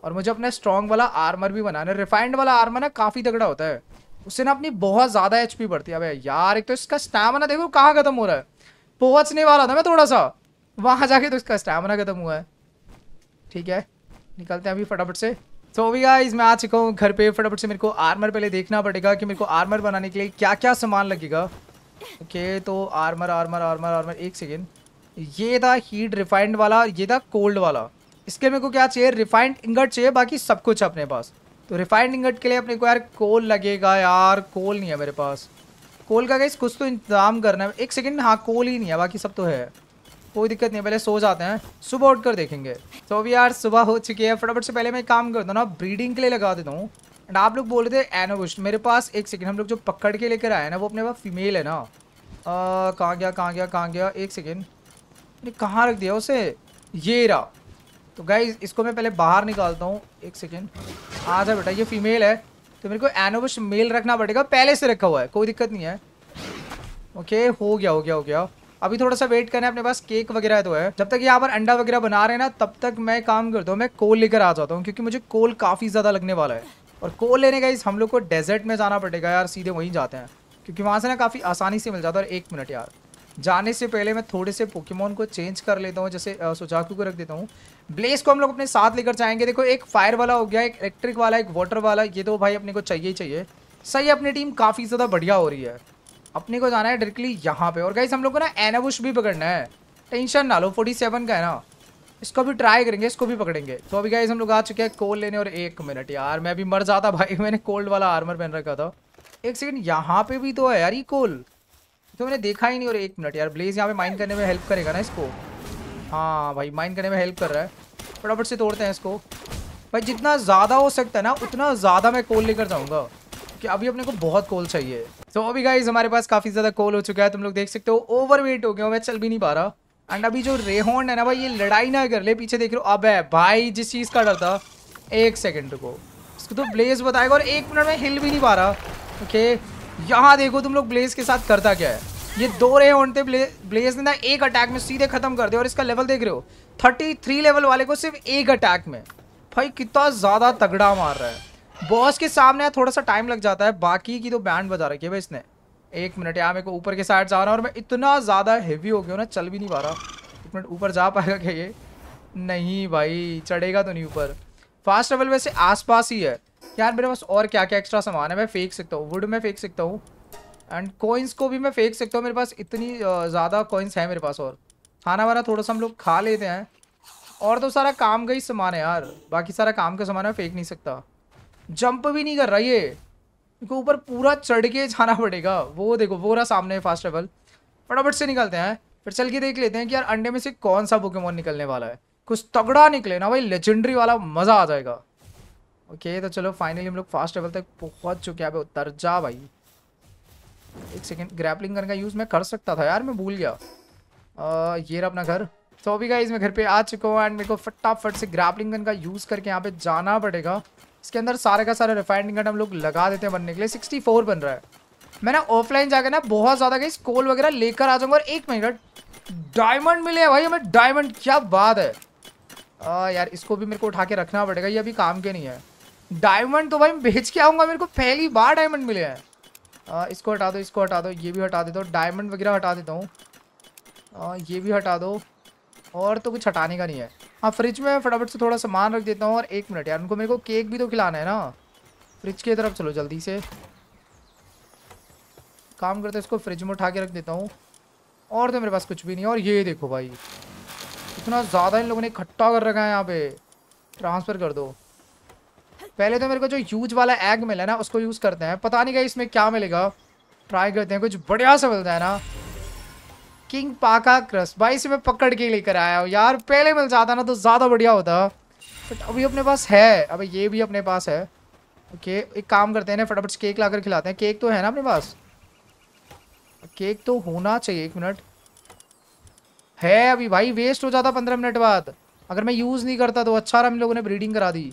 और मुझे अपना स्ट्रॉन्ग वाला आर्मर भी बनाना है रिफाइंड वाला आर्मर ना काफ़ी तगड़ा होता है उससे ना अपनी बहुत ज़्यादा एच बढ़ती है भाई यार एक तो इसका स्टैमिना देखो कहाँ ख़त्म हो रहा है पहुँचने वाला था मैं थोड़ा सा वहाँ जाके तो इसका स्टैमिना ख़त्म हुआ है ठीक है निकलते हैं अभी फटाफट से तो अभी गाइज मैं आ चुका हूँ घर पे फटाफट से मेरे को आर्मर पहले देखना पड़ेगा कि मेरे को आर्मर बनाने के लिए क्या क्या सामान लगेगा ओके तो आर्मर आर्मर आर्मर आर्मर एक सेकेंड ये था हीट रिफाइंड वाला ये था कोल्ड वाला इसके मेरे को क्या चाहिए रिफाइंड इंगट चाहिए बाकी सब कुछ अपने पास तो रिफाइंड इंगट के लिए अपने को यार कोल लगेगा यार कोल नहीं है मेरे पास कोल का गैस कुछ तो इंतजाम करना है एक सेकेंड हाँ कोल ही नहीं है बाकी सब तो है कोई दिक्कत नहीं है पहले सो जाते हैं सुबह उठ कर देखेंगे तो अभी यार सुबह हो चुकी है फटाफट से पहले मैं काम करता हूँ ना ब्रीडिंग के लिए लगा देता हूँ एंड आप लोग बोल रहे थे एनोविस्ट मेरे पास एक सेकेंड हम लोग जो पकड़ के लेकर आए ना वो अपने पास फीमेल है ना कहाँ गया कहाँ गया कहाँ गया एक सेकेंड नहीं कहाँ रख दिया उसे ये रहा तो गाई इसको मैं पहले बाहर निकालता हूँ एक सेकेंड आ जाए बेटा ये फीमेल है तो मेरे को एनोविस्ट मेल रखना पड़ेगा पहले से रखा हुआ है कोई दिक्कत नहीं है ओके हो गया हो गया हो गया अभी थोड़ा सा वेट करना है अपने पास केक वगैरह तो है जब तक यहाँ पर अंडा वगैरह बना रहे हैं ना तब तक मैं काम करता हूँ मैं कोल लेकर आ जाता हूँ क्योंकि मुझे कोल काफ़ी ज़्यादा लगने वाला है और कोल लेने का हम लोग को डेजर्ट में जाना पड़ेगा यार सीधे वहीं जाते हैं क्योंकि वहाँ से ना काफ़ी आसानी से मिल जाता है और एक मिनट यार जाने से पहले मैं थोड़े से पोकेमोन को चेंज कर लेता हूँ जैसे सोचाकू को रख देता हूँ ब्लेस को हम लोग अपने साथ लेकर जाएंगे देखो एक फायर वाला हो गया एक इलेक्ट्रिक वाला एक वाटर वाला ये तो भाई अपने को चाहिए ही चाहिए सही अपनी टीम काफ़ी ज़्यादा बढ़िया हो रही है अपने को जाना है डायरेक्टली यहाँ पर और गाइस हम लोग को ना एनाबुश भी पकड़ना है टेंशन ना लो फोर्टी सेवन का है ना इसको भी ट्राई करेंगे इसको भी पकड़ेंगे तो अभी गाइज हम लोग आ चुके हैं कोल लेने और एक मिनट यार मैं भी मर जाता भाई *laughs* मैंने कोल्ड वाला आर्मर पहन रखा था एक सेकंड यहाँ पे भी तो है यार ये कोल तो मैंने देखा ही नहीं और एक मिनट यार ब्लेज यहाँ पे माइन करने में हेल्प करेगा ना इसको हाँ भाई माइन करने में हेल्प कर रहा है फटाफट से तोड़ते हैं इसको भाई जितना ज़्यादा हो सकता है ना उतना ज़्यादा मैं कोल लेकर जाऊँगा कि अभी अपने को बहुत कोल चाहिए तो अभी गाइज हमारे पास काफ़ी ज़्यादा कोल हो चुका है तुम लोग देख सकते हो ओवर वेट हो गया मैं चल भी नहीं पा रहा एंड अभी जो रेहोन है ना भाई ये लड़ाई ना कर ले पीछे देख रहे हो अब है भाई जिस चीज़ का डर था एक सेकेंड को इसको तो ब्लेज बताएगा और एक मिनट में हिल भी नहीं पा रहा ओके यहाँ देखो तुम लोग ब्लेज के साथ करता क्या है ये दो रे होते ब्ले, ब्लेज ने ना एक अटैक में सीधे खत्म कर दिया और इसका लेवल देख रहे हो थर्टी थ्री लेवल वाले को सिर्फ एक अटैक में भाई कितना ज़्यादा तगड़ा मार रहा है बॉस के सामने थोड़ा सा टाइम लग जाता है बाकी की तो बैंड बजा रखी है भाई इसने एक मिनट यहाँ मेरे को ऊपर के साइड जा रहा हूँ और मैं इतना ज़्यादा हैवी हो गया ना चल भी नहीं पा रहा एक मिनट ऊपर जा पाएगा क्या ये नहीं भाई चढ़ेगा तो नहीं ऊपर फास्ट ट्रेवल वैसे आसपास ही है यार मेरे पास और क्या क्या एक्स्ट्रा सामान है मैं फेंक सकता हूँ वुड में फेंक सकता हूँ एंड कोइंस को भी मैं फेंक सकता हूँ मेरे पास इतनी ज़्यादा कोइंस है मेरे पास और खाना वाना थोड़ा सा हम लोग खा लेते हैं और तो सारा काम का ही सामान है यार बाकी सारा काम का सामान मैं फेंक नहीं सकता जंप भी नहीं कर रहा ये उनको ऊपर पूरा चढ़ के जाना पड़ेगा वो देखो वो रहा सामने फास्ट ट्रेवल फटाफट से निकलते हैं फिर चल के देख लेते हैं कि यार अंडे में से कौन सा पोकेमोन निकलने वाला है कुछ तगड़ा निकले ना भाई लेजेंडरी वाला मज़ा आ जाएगा ओके तो चलो फाइनली हम लोग फास्ट ट्रेवल तक पहुंच चुके हैं उतर जा भाई एक सेकेंड ग्रैपलिंग करने का यूज़ मैं कर सकता था यार मैं भूल गया आ, ये रहा अपना घर तो अभी का मैं घर पे आ चुका हूँ एंड मेरे को फटाफट से ग्रैपलिंग गन का यूज़ करके यहाँ पे जाना पड़ेगा इसके अंदर सारे का सारे रिफाइंड इंगट हम लोग लगा देते हैं बनने के लिए सिक्सटी फोर बन रहा है मैं ना ऑफलाइन जाकर ना बहुत ज़्यादा कहीं कोल वगैरह लेकर आ जाऊँगा और एक मिनट डायमंड मिले भाई हमें डायमंड क्या बात है आ, यार इसको भी मेरे को उठा के रखना पड़ेगा ये अभी काम के नहीं है डायमंड तो भाई बेच के आऊँगा मेरे को पहली बार डायमंड मिले हैं इसको हटा दो इसको हटा दो ये भी हटा देता हूँ डायमंड वगैरह हटा देता हूँ ये भी हटा दो और तो कुछ हटाने का नहीं है हाँ फ्रिज में फटाफट से थोड़ा सामान रख देता हूँ और एक मिनट यार उनको मेरे को केक भी तो खिलाना है ना फ्रिज की तरफ चलो जल्दी से काम करते इसको फ्रिज में उठा के रख देता हूँ और तो मेरे पास कुछ भी नहीं और ये देखो भाई इतना ज़्यादा इन लोगों ने इकट्ठा कर रखा है यहाँ पे ट्रांसफ़र कर दो पहले तो मेरे को जो यूज वाला एग मिला ना उसको यूज़ करते हैं पता नहीं क्या इसमें क्या मिलेगा ट्राई करते हैं कुछ बढ़िया सा मिलता है ना किंग पाका क्रस भाई इसे मैं पकड़ के लेकर आया हूँ यार पहले मिल जाता ना तो ज़्यादा बढ़िया होता बट अभी अपने पास है अब ये भी अपने पास है ओके एक काम करते हैं ना फटाफट केक लाकर खिलाते हैं केक तो है ना अपने पास केक तो होना चाहिए एक मिनट है अभी भाई वेस्ट हो जाता पंद्रह मिनट बाद अगर मैं यूज़ नहीं करता तो अच्छा रहा हम लोगों ने ब्रीडिंग करा दी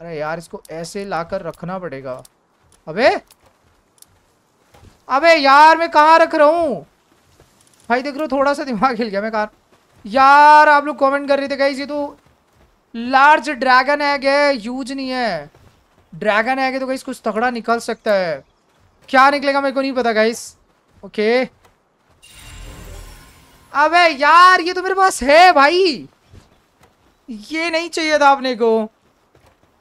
अरे यार इसको ऐसे लाकर रखना पड़ेगा अबे अबे यार मैं कहाँ रख रहा हूँ भाई देख रहा थोड़ा सा दिमाग हिल गया मैं कहा यार आप लोग कमेंट कर रहे थे कहीं ये तो लार्ज ड्रैगन एग है यूज नहीं है ड्रैगन एग है तो कहीं कुछ तगड़ा निकल सकता है क्या निकलेगा मेरे को नहीं पता गाइस ओके अबे यार ये तो मेरे पास है भाई ये नहीं चाहिए था आपने को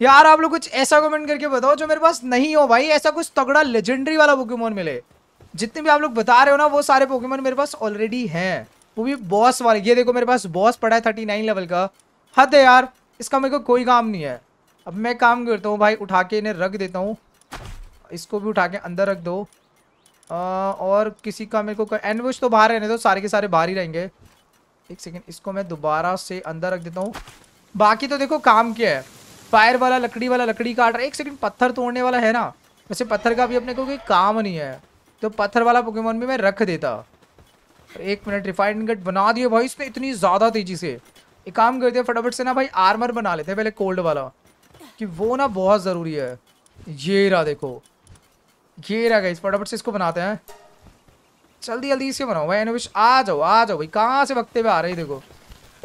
यार आप लोग कुछ ऐसा कमेंट करके बताओ जो मेरे पास नहीं हो भाई ऐसा कुछ तगड़ा लेजेंडरी वाला पोकेमोन मिले जितने भी आप लोग बता रहे हो ना वो सारे पोकेमोन मेरे पास ऑलरेडी हैं वो भी बॉस वाले ये देखो मेरे पास बॉस पड़ा है थर्टी नाइन लेवल का हद है यार इसका मेरे को कोई काम नहीं है अब मैं काम करता हूँ भाई उठा के इन्हें रख देता हूँ इसको भी उठा के अंदर रख दो आ, और किसी का मेरे को एनवुश तो बाहर रहने दो सारे के सारे बाहर ही रहेंगे एक सेकेंड इसको मैं दोबारा से अंदर रख देता हूँ बाकी तो देखो काम क्या है फायर वाला लकड़ी वाला लकड़ी काट रहा है एक सेकेंड पत्थर तोड़ने वाला है ना वैसे पत्थर का भी अपने को कोई काम नहीं है तो पत्थर वाला पोकेमोन भी मैं रख देता एक मिनट रिफाइंड गट बना दिया भाई इसने इतनी ज़्यादा तेज़ी से एक काम करते हैं फटाफट से ना भाई आर्मर बना लेते हैं पहले कोल्ड वाला कि वो ना बहुत ज़रूरी है ये रहा देखो ये रहा गई फटाफट से इसको बनाते हैं जल्दी जल्दी इसे बनाओ भाई अनुविश आ जाओ आ जाओ भाई कहाँ से वक्ते पे आ रही देखो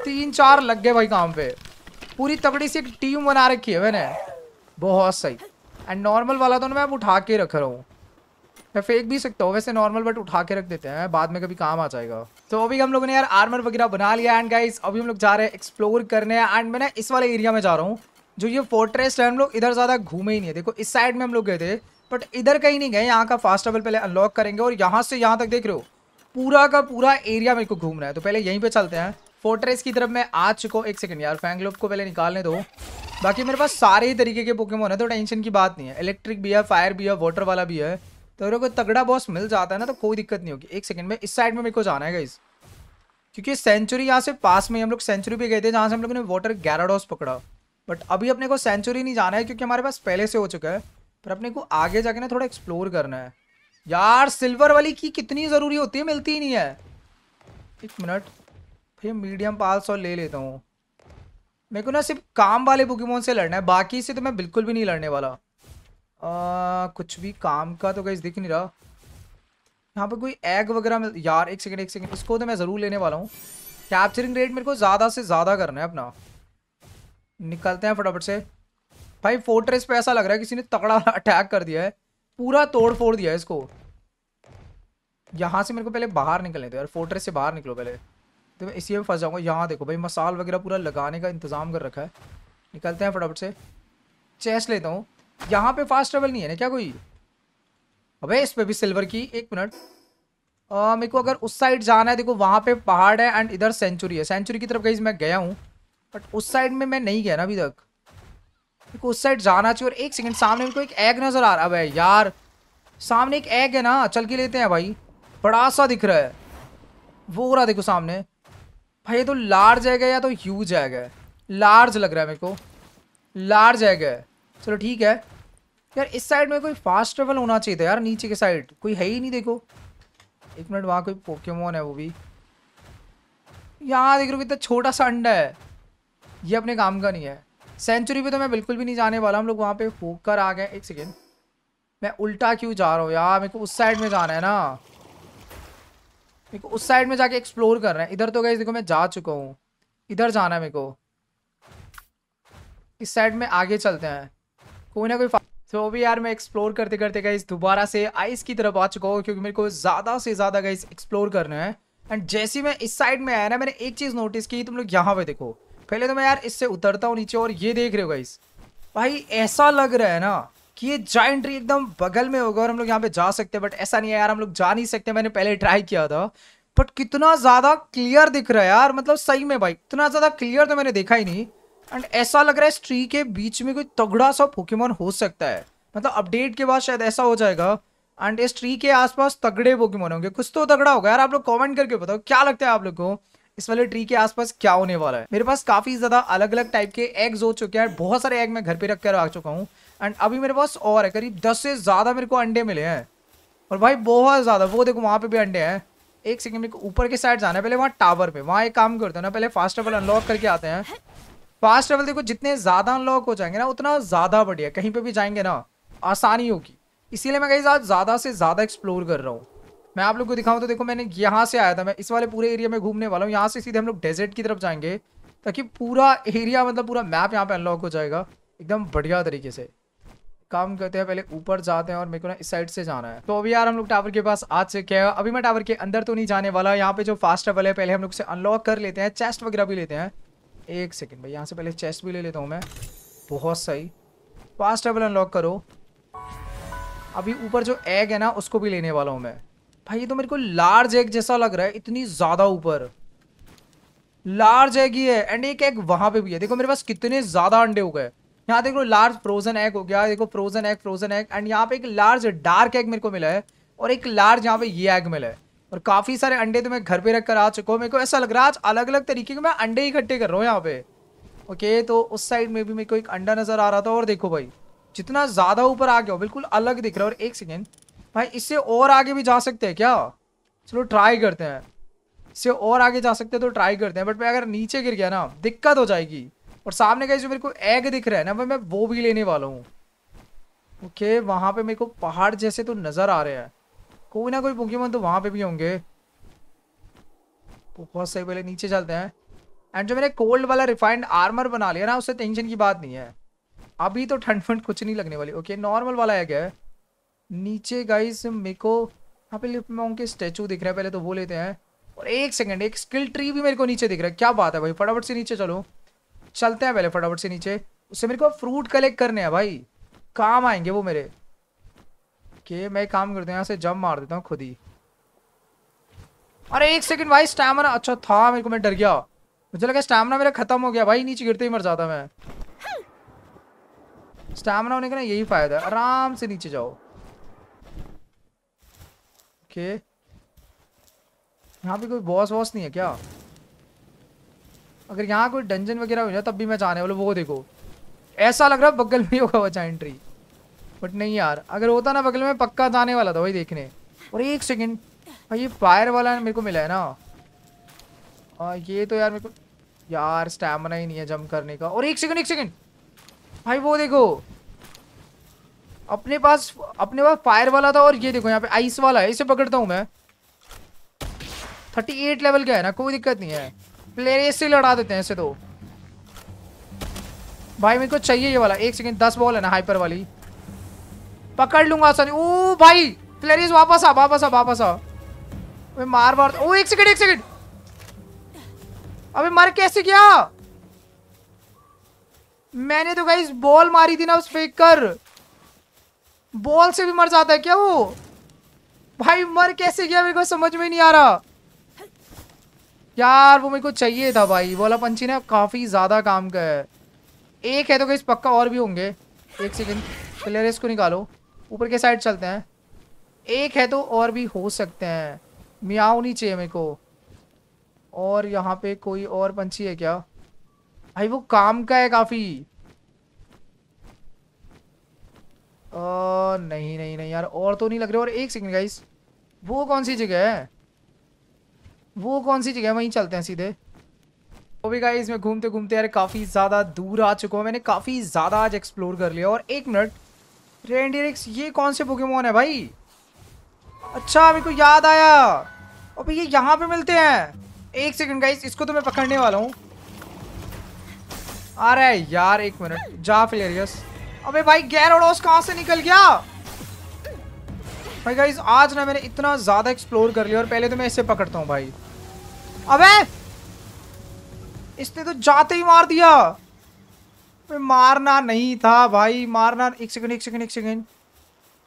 तीन चार लग गए भाई काम पे पूरी तगड़ी सी एक टीम बना रखी है मैंने बहुत सही एंड नॉर्मल वाला तो ना मैं उठा के रख रहा हूँ मैं फेंक भी सकता हूँ वैसे नॉर्मल बट उठा के रख देते हैं बाद में कभी काम आ जाएगा तो अभी हम लोगों ने यार आर्मर वगैरह बना लिया एंड गाइस अभी हम लोग जा रहे हैं एक्सप्लोर करने एंड मैं इस वाले एरिया में जा रहा हूँ जो ये फोर्ट्रेस है हम लोग इधर ज़्यादा घूमे ही नहीं है देखो इस साइड में हम लोग गए थे बट इधर कहीं नहीं गए यहाँ का फास्ट ट्रेवल पहले अनलॉक करेंगे और यहाँ से यहाँ तक देख रहे हो पूरा का पूरा एरिया मेरे को घूम रहा है तो पहले यहीं पे चलते हैं फोर्ट्रेस की तरफ मैं आ चुका हूँ एक सेकंड यार फैंगलोप को पहले निकालने दो बाकी मेरे पास सारे ही तरीके के पोकेमोन है तो टेंशन की बात नहीं है इलेक्ट्रिक भी है फायर भी है वाटर वाला भी है तो अगर कोई तगड़ा बॉस मिल जाता है ना तो कोई दिक्कत नहीं होगी एक सेकंड में इस साइड में मेरे को जाना है गाइज क्योंकि सेंचुरी यहाँ से पास में हम लोग सेंचुरी पे गए थे जहाँ से हम लोगों ने वाटर गैराडोस पकड़ा बट अभी अपने को सेंचुरी नहीं जाना है क्योंकि हमारे पास पहले से हो चुका है पर अपने को आगे जाके ना थोड़ा एक्सप्लोर करना है यार सिल्वर वाली की कितनी ज़रूरी होती है मिलती ही नहीं है एक मिनट फिर मीडियम पाल्स और ले लेता हूँ मेरे को ना सिर्फ काम वाले बुकीमोन से लड़ना है बाकी से तो मैं बिल्कुल भी नहीं लड़ने वाला आ, कुछ भी काम का तो कहीं दिख नहीं रहा यहाँ पर कोई एग वगैरह मिल यार एक सेकंड एक सेकंड इसको तो मैं ज़रूर लेने वाला हूँ कैप्चरिंग रेट मेरे को ज़्यादा से ज़्यादा करना है अपना निकलते हैं फटाफट से भाई फोर्ट्रेस पे ऐसा लग रहा है किसी ने तगड़ा अटैक *laughs* कर दिया है पूरा तोड़ फोड़ दिया है इसको यहाँ से मेरे को पहले बाहर निकलने दो यार फोर्ट्रेस से बाहर निकलो पहले तो मैं इसी में फंस जाऊँगा यहाँ देखो भाई मसाल वगैरह पूरा लगाने का इंतज़ाम कर रखा है निकलते हैं फटाफट से चेस्ट लेता हूँ यहाँ पे फास्ट ट्रेवल नहीं है ना क्या कोई अबे इस पे भी सिल्वर की एक मिनट मेरे को अगर उस साइड जाना है देखो वहाँ पे पहाड़ है एंड इधर सेंचुरी है सेंचुरी की तरफ गई मैं गया हूँ बट उस साइड में मैं नहीं गया ना अभी तक मेरे उस साइड जाना चाहिए और एक सेकेंड सामने मेरे को एक एग नज़र आ रहा है यार सामने एक एग है ना चल के लेते हैं भाई बड़ा सा दिख रहा है वो हो रहा देखो सामने भाई ये तो लार्ज है या तो ह्यूज है लार्ज लग रहा है मेरे को लार्ज है चलो ठीक है यार इस साइड में कोई फास्ट ट्रेवल होना चाहिए था यार नीचे के साइड कोई है ही नहीं देखो एक मिनट वहाँ कोई पोकेमोन है वो भी यहाँ देख रहे हो कितना छोटा सा अंडा है ये अपने काम का नहीं है सेंचुरी पे तो मैं बिल्कुल भी नहीं जाने वाला हम लोग वहाँ पे कर आ गए एक सेकेंड मैं उल्टा क्यों जा रहा हूँ यार मेरे को उस साइड में जाना है ना मेरे को उस साइड में जाके एक्सप्लोर कर रहे हैं इधर तो गए देखो मैं जा चुका हूँ इधर जाना है मेरे को इस साइड में आगे चलते हैं कोई ना कोई तो अभी यार मैं एक्सप्लोर करते करते गई दोबारा से आइस की तरफ आ चुका हूँ क्योंकि मेरे को ज़्यादा से ज़्यादा गाइस एक्सप्लोर करना है एंड जैसे मैं इस साइड में आया ना मैंने एक चीज़ नोटिस की तुम लोग यहाँ पे देखो पहले तो मैं यार इससे उतरता हूँ नीचे और ये देख रहे हो गई भाई ऐसा लग रहा है ना कि ये जॉइंट ट्री एकदम बगल में होगा और हम लोग यहाँ पे जा सकते हैं बट ऐसा नहीं है यार हम लोग जा नहीं सकते मैंने पहले ट्राई किया था बट कितना ज़्यादा क्लियर दिख रहा है यार मतलब सही में भाई इतना ज़्यादा क्लियर तो मैंने देखा ही नहीं एंड ऐसा लग रहा है स्ट्री के बीच में कोई तगड़ा सा पोकेमोन हो सकता है मतलब अपडेट के बाद शायद ऐसा हो जाएगा एंड इस ट्री के आसपास तगड़े पोकेमोन होंगे कुछ तो तगड़ा होगा यार आप लोग कमेंट करके बताओ क्या लगता है आप लोग को इस वाले ट्री के आसपास क्या होने वाला है मेरे पास काफी ज्यादा अलग अलग टाइप के एग्स हो चुके हैं बहुत सारे एग मैं घर पे रख कर आ चुका हूँ एंड अभी मेरे पास और है करीब दस से ज्यादा मेरे को अंडे मिले हैं और भाई बहुत ज्यादा वो देखो वहाँ पे भी अंडे हैं एक सेकेंड मेरे को ऊपर के साइड जाना है पहले वहाँ टावर पे वहाँ एक काम करते हैं ना पहले फास्ट ट्रेवल अनलॉक करके आते हैं फास्ट ट्रेवल देखो जितने ज़्यादा अनलॉक हो जाएंगे ना उतना ज़्यादा बढ़िया कहीं पे भी जाएंगे ना आसानी होगी इसीलिए मैं कहीं आज ज़्यादा से ज़्यादा एक्सप्लोर कर रहा हूँ मैं आप लोग को दिखाऊँ तो देखो मैंने यहाँ से आया था मैं इस वाले पूरे एरिया में घूमने वाला हूँ यहाँ से सीधे हम लोग डेजर्ट की तरफ जाएंगे ताकि पूरा एरिया मतलब पूरा मैप यहाँ पे अनलॉक हो जाएगा एकदम बढ़िया तरीके से काम करते हैं पहले ऊपर जाते हैं और मेरे को ना इस साइड से जाना है तो अभी यार हम लोग टावर के पास आज से क्या है अभी मैं टावर के अंदर तो नहीं जाने वाला यहाँ पे जो फास्ट ट्रेवल है पहले हम लोग से अनलॉक कर लेते हैं चेस्ट वगैरह भी लेते हैं एक सेकेंड भाई यहाँ से पहले चेस्ट भी ले लेता हूँ मैं बहुत सही फास्ट ट्रेवल अनलॉक करो अभी ऊपर जो एग है ना उसको भी लेने वाला हूँ मैं भाई ये तो मेरे को लार्ज एग जैसा लग रहा है इतनी ज़्यादा ऊपर लार्ज एग ही है एंड एक एग वहाँ पे भी है देखो मेरे पास कितने ज़्यादा अंडे हो गए यहाँ देखो लार्ज फ्रोजन एग हो गया देखो frozen egg frozen egg and यहाँ पे एक लार्ज डार्क एग मेरे को मिला है और एक लार्ज यहाँ पे ये एग मिला है और काफ़ी सारे अंडे तो मैं घर पे रख कर आ चुका हूँ मेरे को ऐसा लग रहा है आज अलग अलग तरीके के मैं अंडे इकट्ठे कर रहा हूँ यहाँ पे ओके तो उस साइड में भी मेरे को एक अंडा नज़र आ रहा था और देखो भाई जितना ज़्यादा ऊपर आ गया बिल्कुल अलग दिख रहा है और एक सेकेंड भाई इससे और आगे भी जा सकते हैं क्या चलो ट्राई करते हैं इससे और आगे जा सकते हैं तो ट्राई करते हैं बट मैं अगर नीचे गिर गया ना दिक्कत हो जाएगी और सामने का जो मेरे को एग दिख रहा है ना भाई मैं वो भी लेने वाला हूँ ओके वहाँ पे मेरे को पहाड़ जैसे तो नज़र आ रहे हैं कोई ना कोई पोकेमोन तो वहां पे भी होंगे बहुत सही पहले नीचे चलते हैं एंड जो मैंने कोल्ड वाला रिफाइंड आर्मर बना लिया ना उससे टेंशन की बात नहीं है अभी तो ठंड फंड कुछ नहीं लगने वाली ओके नॉर्मल वाला है क्या है नीचे गाइस मेरे को यहाँ पे लिफ्ट में उनके दिख रहे हैं पहले तो वो लेते हैं और एक सेकंड एक स्किल ट्री भी मेरे को नीचे दिख रहा है क्या बात है भाई फटाफट से नीचे चलो चलते हैं पहले फटाफट से नीचे उससे मेरे को फ्रूट कलेक्ट करने हैं भाई काम आएंगे वो मेरे ओके मैं काम करता हूँ यहाँ से जम मार देता हूँ खुद ही अरे एक सेकंड भाई स्टैमिना अच्छा था मेरे को मैं डर गया मुझे लगा स्टैमिना मेरा खत्म हो गया भाई नीचे गिरते ही मर जाता मैं स्टैमिना होने का ना यही फायदा है आराम से नीचे जाओ ओके यहाँ पे कोई बॉस वॉस नहीं है क्या अगर यहाँ कोई डंजन वगैरह हो जाए तब भी मैं जाने वाला वो देखो ऐसा लग रहा है बगल में होगा बचा एंट्री बट नहीं यार अगर होता ना बगल में पक्का आने वाला था वही देखने और एक सेकेंड भाई हाँ, ये फायर वाला मेरे को मिला है ना आ, हाँ, ये तो यार मेरे को यार स्टैमिना ही नहीं है जम करने का और एक सेकेंड एक सेकेंड भाई वो देखो अपने पास अपने पास फायर वाला था और ये देखो यहाँ पे आइस वाला है इसे पकड़ता हूँ मैं थर्टी एट लेवल का है ना कोई दिक्कत नहीं है प्लेयर ऐसे लड़ा देते हैं ऐसे तो भाई मेरे को चाहिए ये वाला एक सेकेंड दस बॉल है ना हाइपर वाली पकड़ लूंगा आसानी ओ भाई फ्लेरिस वापस आ वापस आ वापस आ अबे मार मार ओ एक सेकंड एक सेकंड अबे मर कैसे गया मैंने तो गाइस बॉल मारी थी ना उस फेंक कर बॉल से भी मर जाता है क्या वो भाई मर कैसे गया मेरे को समझ में नहीं आ रहा यार वो मेरे को चाहिए था भाई बोला पंछी ने काफ़ी ज़्यादा काम का है एक है तो गाइस पक्का और भी होंगे एक सेकंड प्लेयर को निकालो ऊपर के साइड चलते हैं एक है तो और भी हो सकते हैं मियाओ नहीं चाहिए मेरे को और यहाँ पे कोई और पंछी है क्या भाई वो काम का है काफी ओ, नहीं नहीं नहीं यार और तो नहीं लग रहे और एक सेकंड गाइस वो कौन सी जगह है वो कौन सी जगह है वहीं चलते हैं सीधे वो तो भी गाइस मैं घूमते घूमते यार काफ़ी ज़्यादा दूर आ चुका हूँ मैंने काफ़ी ज़्यादा आज एक्सप्लोर कर लिया और एक मिनट रेंडिरिक्स ये कौन से पोकेमोन है भाई अच्छा मेरे को याद आया और भाई ये यहाँ पे मिलते हैं एक सेकंड गाइस इसको तो मैं पकड़ने वाला हूँ आ रहा है यार एक मिनट जा फिलेरियस अबे भाई गैर गैरोडोस कहाँ से निकल गया भाई गाइस आज ना मैंने इतना ज़्यादा एक्सप्लोर कर लिया और पहले तो मैं इसे पकड़ता हूँ भाई अबे इसने तो जाते ही मार दिया मारना नहीं था भाई मारना एक सेकंड एक सेकंड एक सेकंड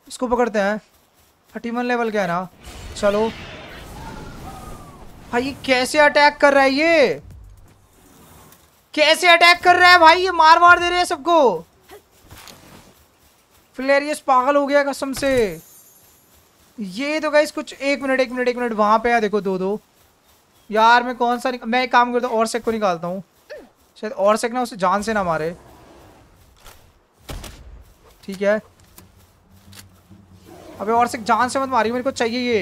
इसको पकड़ते हैं थर्टी वन लेवल क्या है ना चलो भाई ये कैसे अटैक कर रहा है ये कैसे अटैक कर रहा है भाई ये मार मार दे रहे हैं सबको फ्लेरियस पागल हो गया कसम से ये तो गाइस कुछ एक मिनट एक मिनट एक मिनट वहां पे है देखो दो दो यार मैं कौन सा मैं एक काम करता हूँ और सेक को निकालता हूँ शायद और सेक ना उसे जान से ना मारे ठीक है अबे और से जान से मत मारी मेरे को चाहिए ये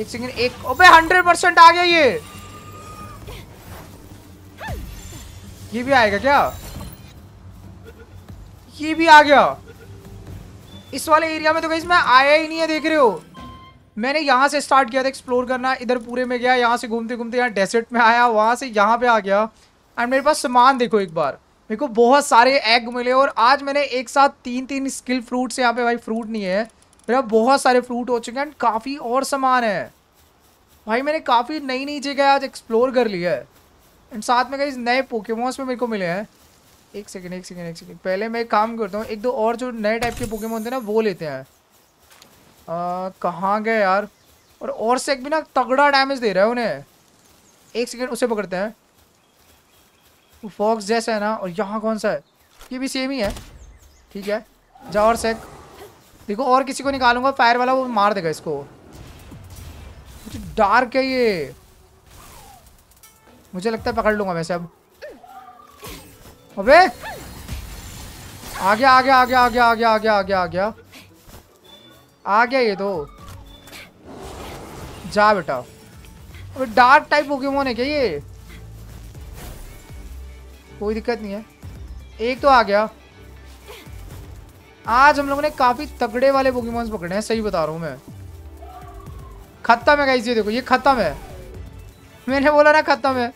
एक सेकंड एक अबे हंड्रेड परसेंट आ गया ये ये भी आएगा क्या ये भी आ गया इस वाले एरिया में तो कहीं मैं आया ही नहीं है देख रहे हो मैंने यहाँ से स्टार्ट किया था एक्सप्लोर करना इधर पूरे में गया यहाँ से घूमते घूमते यहाँ डेजर्ट में आया वहां से यहाँ पे आ गया एंड मेरे पास सामान देखो एक बार मेरे को बहुत सारे एग मिले और आज मैंने एक साथ तीन तीन स्किल फ्रूट्स यहाँ पे भाई फ्रूट नहीं है मेरा बहुत सारे फ्रूट हो चुके हैं एंड काफ़ी और सामान है भाई मैंने काफ़ी नई नई जगह आज एक्सप्लोर कर ली है एंड साथ में कई नए पोकेमोन्स में मेरे को मिले हैं एक सेकेंड एक सेकेंड एक सेकेंड पहले मैं काम करता हूँ एक दो और जो नए टाइप के पोकेमोन थे ना वो लेते हैं कहाँ गए यार और और एक भी ना तगड़ा डैमेज दे रहा है उन्हें एक सेकेंड उसे पकड़ते हैं वो फॉक्स जैसा है ना और यहाँ कौन सा है ये भी सेम ही है ठीक है जा और सेक देखो और किसी को निकालूंगा फायर वाला वो मार देगा इसको मुझे डार्क है ये मुझे लगता है पकड़ लूंगा वैसे अब अबे आ गया आ गया आ गया आ गया आ गया आ गया आ गया आ गया आ गया ये तो जा बेटा अबे डार्क टाइप पोकेमोन है क्या ये कोई दिक्कत नहीं है एक तो आ गया आज हम लोगों ने काफ़ी तगड़े वाले बोगीमोन्स पकड़े हैं सही बता रहा हूँ मैं खत्म है कहीं देखो ये खत्म है मैंने बोला ना खत्म है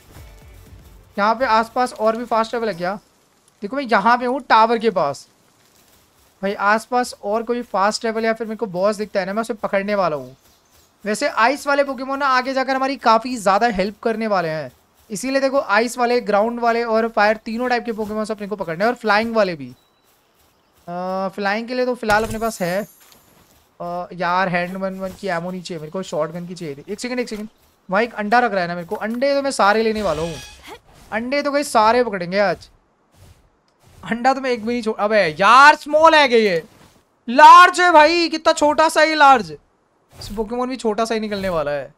यहाँ पे आसपास और भी फास्ट ट्रेवल है क्या देखो मैं यहाँ पे हूँ टावर के पास भाई आसपास और कोई फास्ट ट्रेवल या फिर मेरे को बॉस दिखता है ना मैं उसे पकड़ने वाला हूँ वैसे आइस वाले पोकेमोन ना आगे जाकर हमारी काफ़ी ज़्यादा हेल्प करने वाले हैं इसीलिए देखो आइस वाले ग्राउंड वाले और फायर तीनों टाइप के पोकेमोन्स अपने को पकड़ने और फ्लाइंग वाले भी फ्लाइंग के लिए तो फिलहाल अपने पास है आ, यार हैंड वन वन की एमो नहीं चाहिए मेरे को शॉर्ट गन की चाहिए थी एक सेकेंड एक सेकेंड वहाँ एक अंडा रख रहा है ना मेरे को अंडे तो मैं सारे लेने वाला हूँ अंडे तो कहीं सारे पकड़ेंगे आज अंडा तो मैं एक भी नहीं छोड़ अब यार स्मॉल है गई ये लार्ज है भाई कितना छोटा सा ही लार्ज पोकेमोन भी छोटा सा ही निकलने वाला है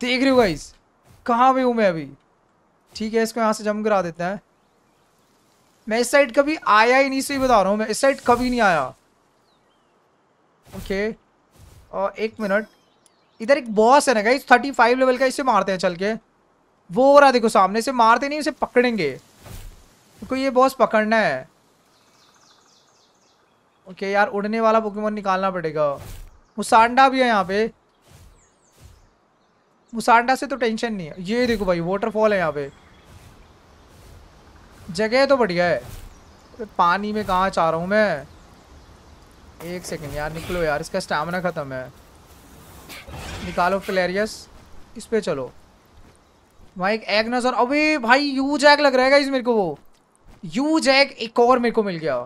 देख रहे हो भाई कहाँ भी हूँ मैं अभी ठीक है इसको यहाँ से जम करा देते हैं मैं इस साइड कभी आया ही नहीं सही बता रहा हूँ मैं इस साइड कभी नहीं आया ओके और एक मिनट इधर एक बॉस है ना गाइस फाइव लेवल का इसे मारते हैं चल के वो हो रहा देखो सामने से मारते नहीं इसे पकड़ेंगे देखो ये बॉस पकड़ना है ओके यार उड़ने वाला पोकेमोन निकालना पड़ेगा मुसांडा भी है यहाँ पे मुसांडा से तो टेंशन नहीं है ये देखो भाई वाटरफॉल है यहाँ पे जगह तो बढ़िया है तो पानी में कहाँ चाह रहा हूँ मैं एक सेकेंड यार निकलो यार इसका स्टैमिना ख़त्म है निकालो फ्लेरियस इस पर चलो भाई एक एग नज़र अबे भाई यू जैग लग रहा है इस मेरे को वो यू जैग एक और मेरे को मिल गया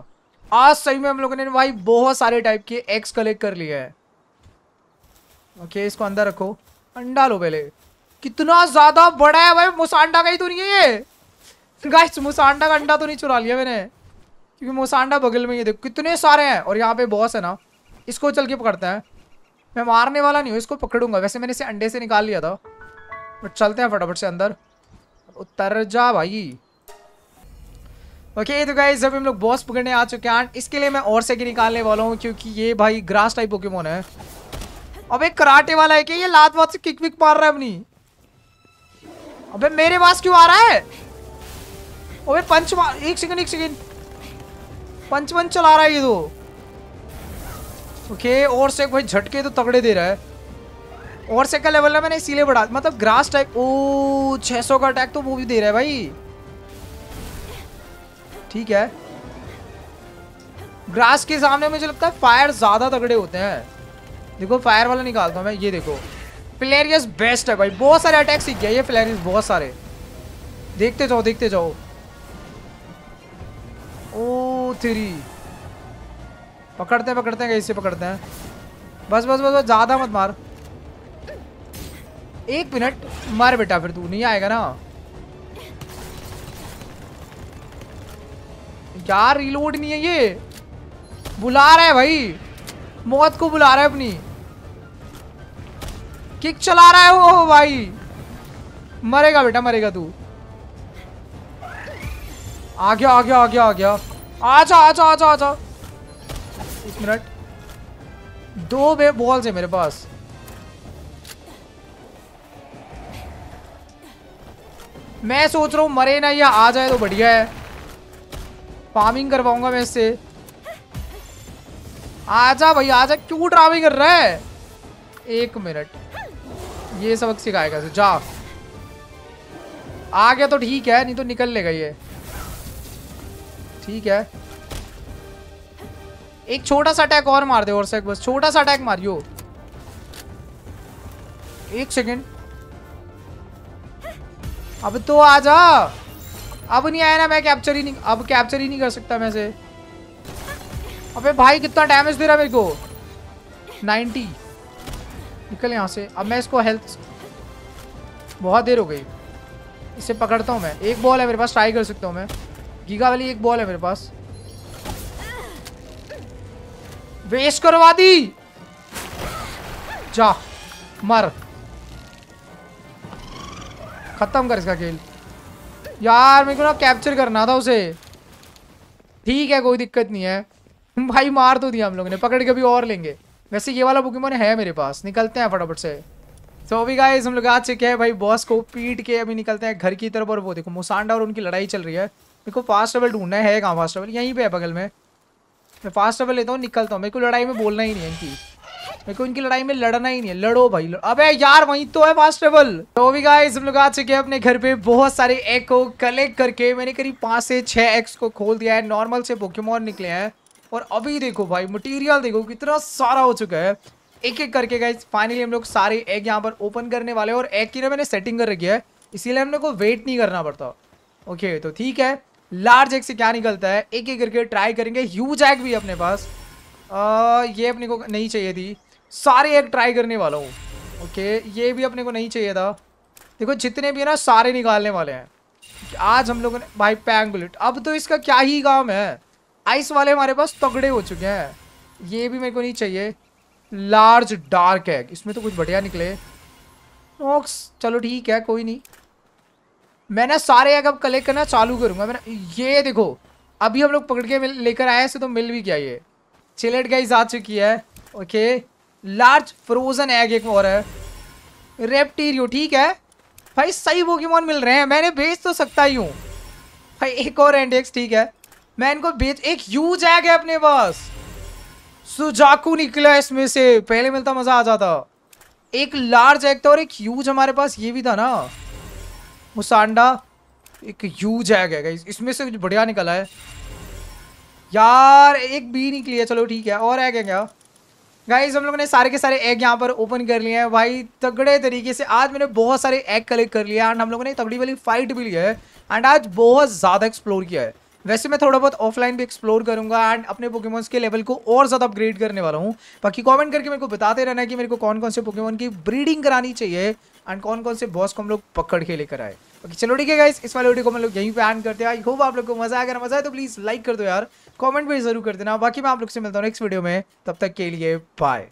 आज सही में हम लोगों ने भाई बहुत सारे टाइप के एग्स कलेक्ट कर लिए है ओके इसको अंदर रखो अंडा लो पहले कितना ज्यादा बड़ा है भाई मुसांडा का ही तो नहीं है ये गाइस मुसांडा का अंडा तो नहीं चुरा लिया मैंने क्योंकि मुसांडा बगल में ये देखो कितने सारे हैं और यहाँ पे बॉस है ना इसको चल के पकड़ता है मैं मारने वाला नहीं हूँ इसको पकड़ूंगा वैसे मैंने इसे अंडे से निकाल लिया था बट चलते हैं फटाफट से अंदर उतर जा भाई ओके तो गाइस जब हम लोग बॉस पकड़ने आ चुके हैं इसके लिए मैं और से निकालने वाला हूँ क्योंकि ये भाई ग्रास टाइप पोकेमोन है अबे कराटे वाला है क्या ये लात वात से किक विक मार रहा है अपनी अबे मेरे पास क्यों आ रहा है अबे पंच मार एक सेकंड एक सेकंड पंच पंच चला रहा है ये तो ओके और से कोई झटके तो तगड़े दे रहा है और से का लेवल ना मैंने इसीलिए बढ़ा मतलब ग्रास टाइप ओ 600 का अटैक तो वो भी दे रहा है भाई ठीक है ग्रास के सामने मुझे लगता है फायर ज्यादा तगड़े होते हैं देखो फायर वाला निकालता हूँ मैं ये देखो फ्लेरियस बेस्ट है भाई बहुत सारे अटैक सीख गया ये फ्लेरियस बहुत सारे देखते जाओ देखते जाओ ओ थ्री पकड़ते हैं पकड़ते हैं कैसे पकड़ते हैं बस बस बस बस ज़्यादा मत मार एक मिनट मार बेटा फिर तू नहीं आएगा ना यार रिलोड नहीं है ये बुला रहा है भाई मौत को बुला रहा है अपनी किक चला रहा है वो भाई मरेगा बेटा मरेगा तू आ गया आ गया आ गया आ गया आजा आजा आजा आजा एक मिनट दो बे बॉल्स है मेरे पास मैं सोच रहा हूँ मरे ना या आ जाए तो बढ़िया है फार्मिंग करवाऊंगा मैं इससे आजा भाई आजा क्यों ड्राविंग कर रहा है एक मिनट ये सबक सिखाएगा तो जा आ गया तो ठीक है नहीं तो निकल लेगा ये ठीक है एक छोटा सा अटैक और मार दे और से बस छोटा सा अटैक मारियो एक सेकेंड अब तो आ जा अब नहीं आया ना मैं कैप्चर ही नहीं अब कैप्चर ही नहीं कर सकता मैं से अबे भाई कितना डैमेज दे रहा मेरे को 90 निकल यहाँ से अब मैं इसको हेल्थ बहुत देर हो गई इसे पकड़ता हूँ मैं एक बॉल है मेरे पास ट्राई कर सकता हूँ मैं गीगा वाली एक बॉल है मेरे पास वेस्ट करवा दी जा मर खत्म कर इसका खेल यार मेरे को ना कैप्चर करना था उसे ठीक है कोई दिक्कत नहीं है *laughs* भाई मार तो दिया हम लोगों ने पकड़ के भी और लेंगे वैसे ये वाला बुकिंग है मेरे पास निकलते हैं फटाफट से तो अभी गाइस हम लोग आ चुके हैं भाई बॉस को पीट के अभी निकलते हैं घर की तरफ और वो देखो मोसांडा और उनकी लड़ाई चल रही है मेरे को फास्ट ट्रेवल ढूंढना है कहाँ फास्ट ट्रेवल यहीं पे है बगल में मैं फास्ट ट्रेवल लेता हूँ निकलता हूँ मेरे को लड़ाई में बोलना ही नहीं है इनकी मेरे को इनकी लड़ाई में लड़ना ही नहीं है लड़ो भाई लड़ो। अबे यार वहीं तो है फास्ट ट्रेवल तो भी गाइस हम लोग आ चुके हैं अपने घर पे बहुत सारे एग को कलेक्ट करके मैंने करीब पाँच से छः एक्स को खोल दिया है नॉर्मल से पोकेमोन निकले हैं और अभी देखो भाई मटेरियल देखो कितना सारा हो चुका है एक एक करके गाइज फाइनली हम लोग सारे एग यहाँ पर ओपन करने वाले और एग की ना मैंने सेटिंग कर रखी है इसीलिए हम लोग को वेट नहीं करना पड़ता ओके तो ठीक है लार्ज एग से क्या निकलता है एक एक करके ट्राई करेंगे ह्यूज एग भी अपने पास आ, ये अपने को नहीं चाहिए थी सारे एग ट्राई करने वाला हूँ ओके ये भी अपने को नहीं चाहिए था देखो जितने भी है ना सारे निकालने वाले हैं आज हम लोगों ने भाई बुलेट अब तो इसका क्या ही काम है आइस वाले हमारे पास तगड़े हो चुके हैं ये भी मेरे को नहीं चाहिए लार्ज डार्क एग इसमें तो कुछ बढ़िया निकले नोक्स चलो ठीक है कोई नहीं मैं सारे एग अब कलेक्ट करना चालू करूंगा मैंने ये देखो अभी हम लोग पकड़ के लेकर आए से तो मिल भी गया ये चिलेट गाइस आ चुकी है ओके लार्ज फ्रोजन एग एक और है रेप्टीरियो ठीक है भाई सही वो मिल रहे हैं मैंने भेज तो सकता ही हूँ भाई एक और एंडेक्स ठीक है मैं इनको बेच एक यूज आ गया अपने पास सुजाकू निकला इसमें से पहले मिलता मजा आ जाता एक लार्ज एग था और एक यूज हमारे पास ये भी था ना मुसांडा एक यूज एग है इसमें से कुछ बढ़िया निकला है यार एक बी निकली है चलो ठीक है और एग है क्या गाइज हम लोगों ने सारे के सारे एग यहाँ पर ओपन कर लिए हैं भाई तगड़े तरीके से आज मैंने बहुत सारे एग कलेक्ट कर लिए एंड हम लोगों ने तगड़ी वाली फाइट भी ली है एंड आज बहुत ज़्यादा एक्सप्लोर किया है वैसे मैं थोड़ा बहुत ऑफलाइन भी एक्सप्लोर करूंगा एंड अपने पोकेमोन्स के लेवल को और ज़्यादा अपग्रेड करने वाला हूँ बाकी कमेंट करके मेरे को बताते रहना है कि मेरे को कौन कौन से पोकेमोन की ब्रीडिंग करानी चाहिए एंड कौन कौन से बॉस को हम लोग पकड़ के लेकर आए बाकी चलो ठीक है गाइस इस वाले वीडियो को हम लोग यहीं पे एंड करते हैं आई होप आप लोग को मजा आया अगर मजा आए तो प्लीज़ लाइक कर दो यार कमेंट भी जरूर कर देना बाकी मैं आप लोग से मिलता हूँ नेक्स्ट वीडियो में तब तक के लिए बाय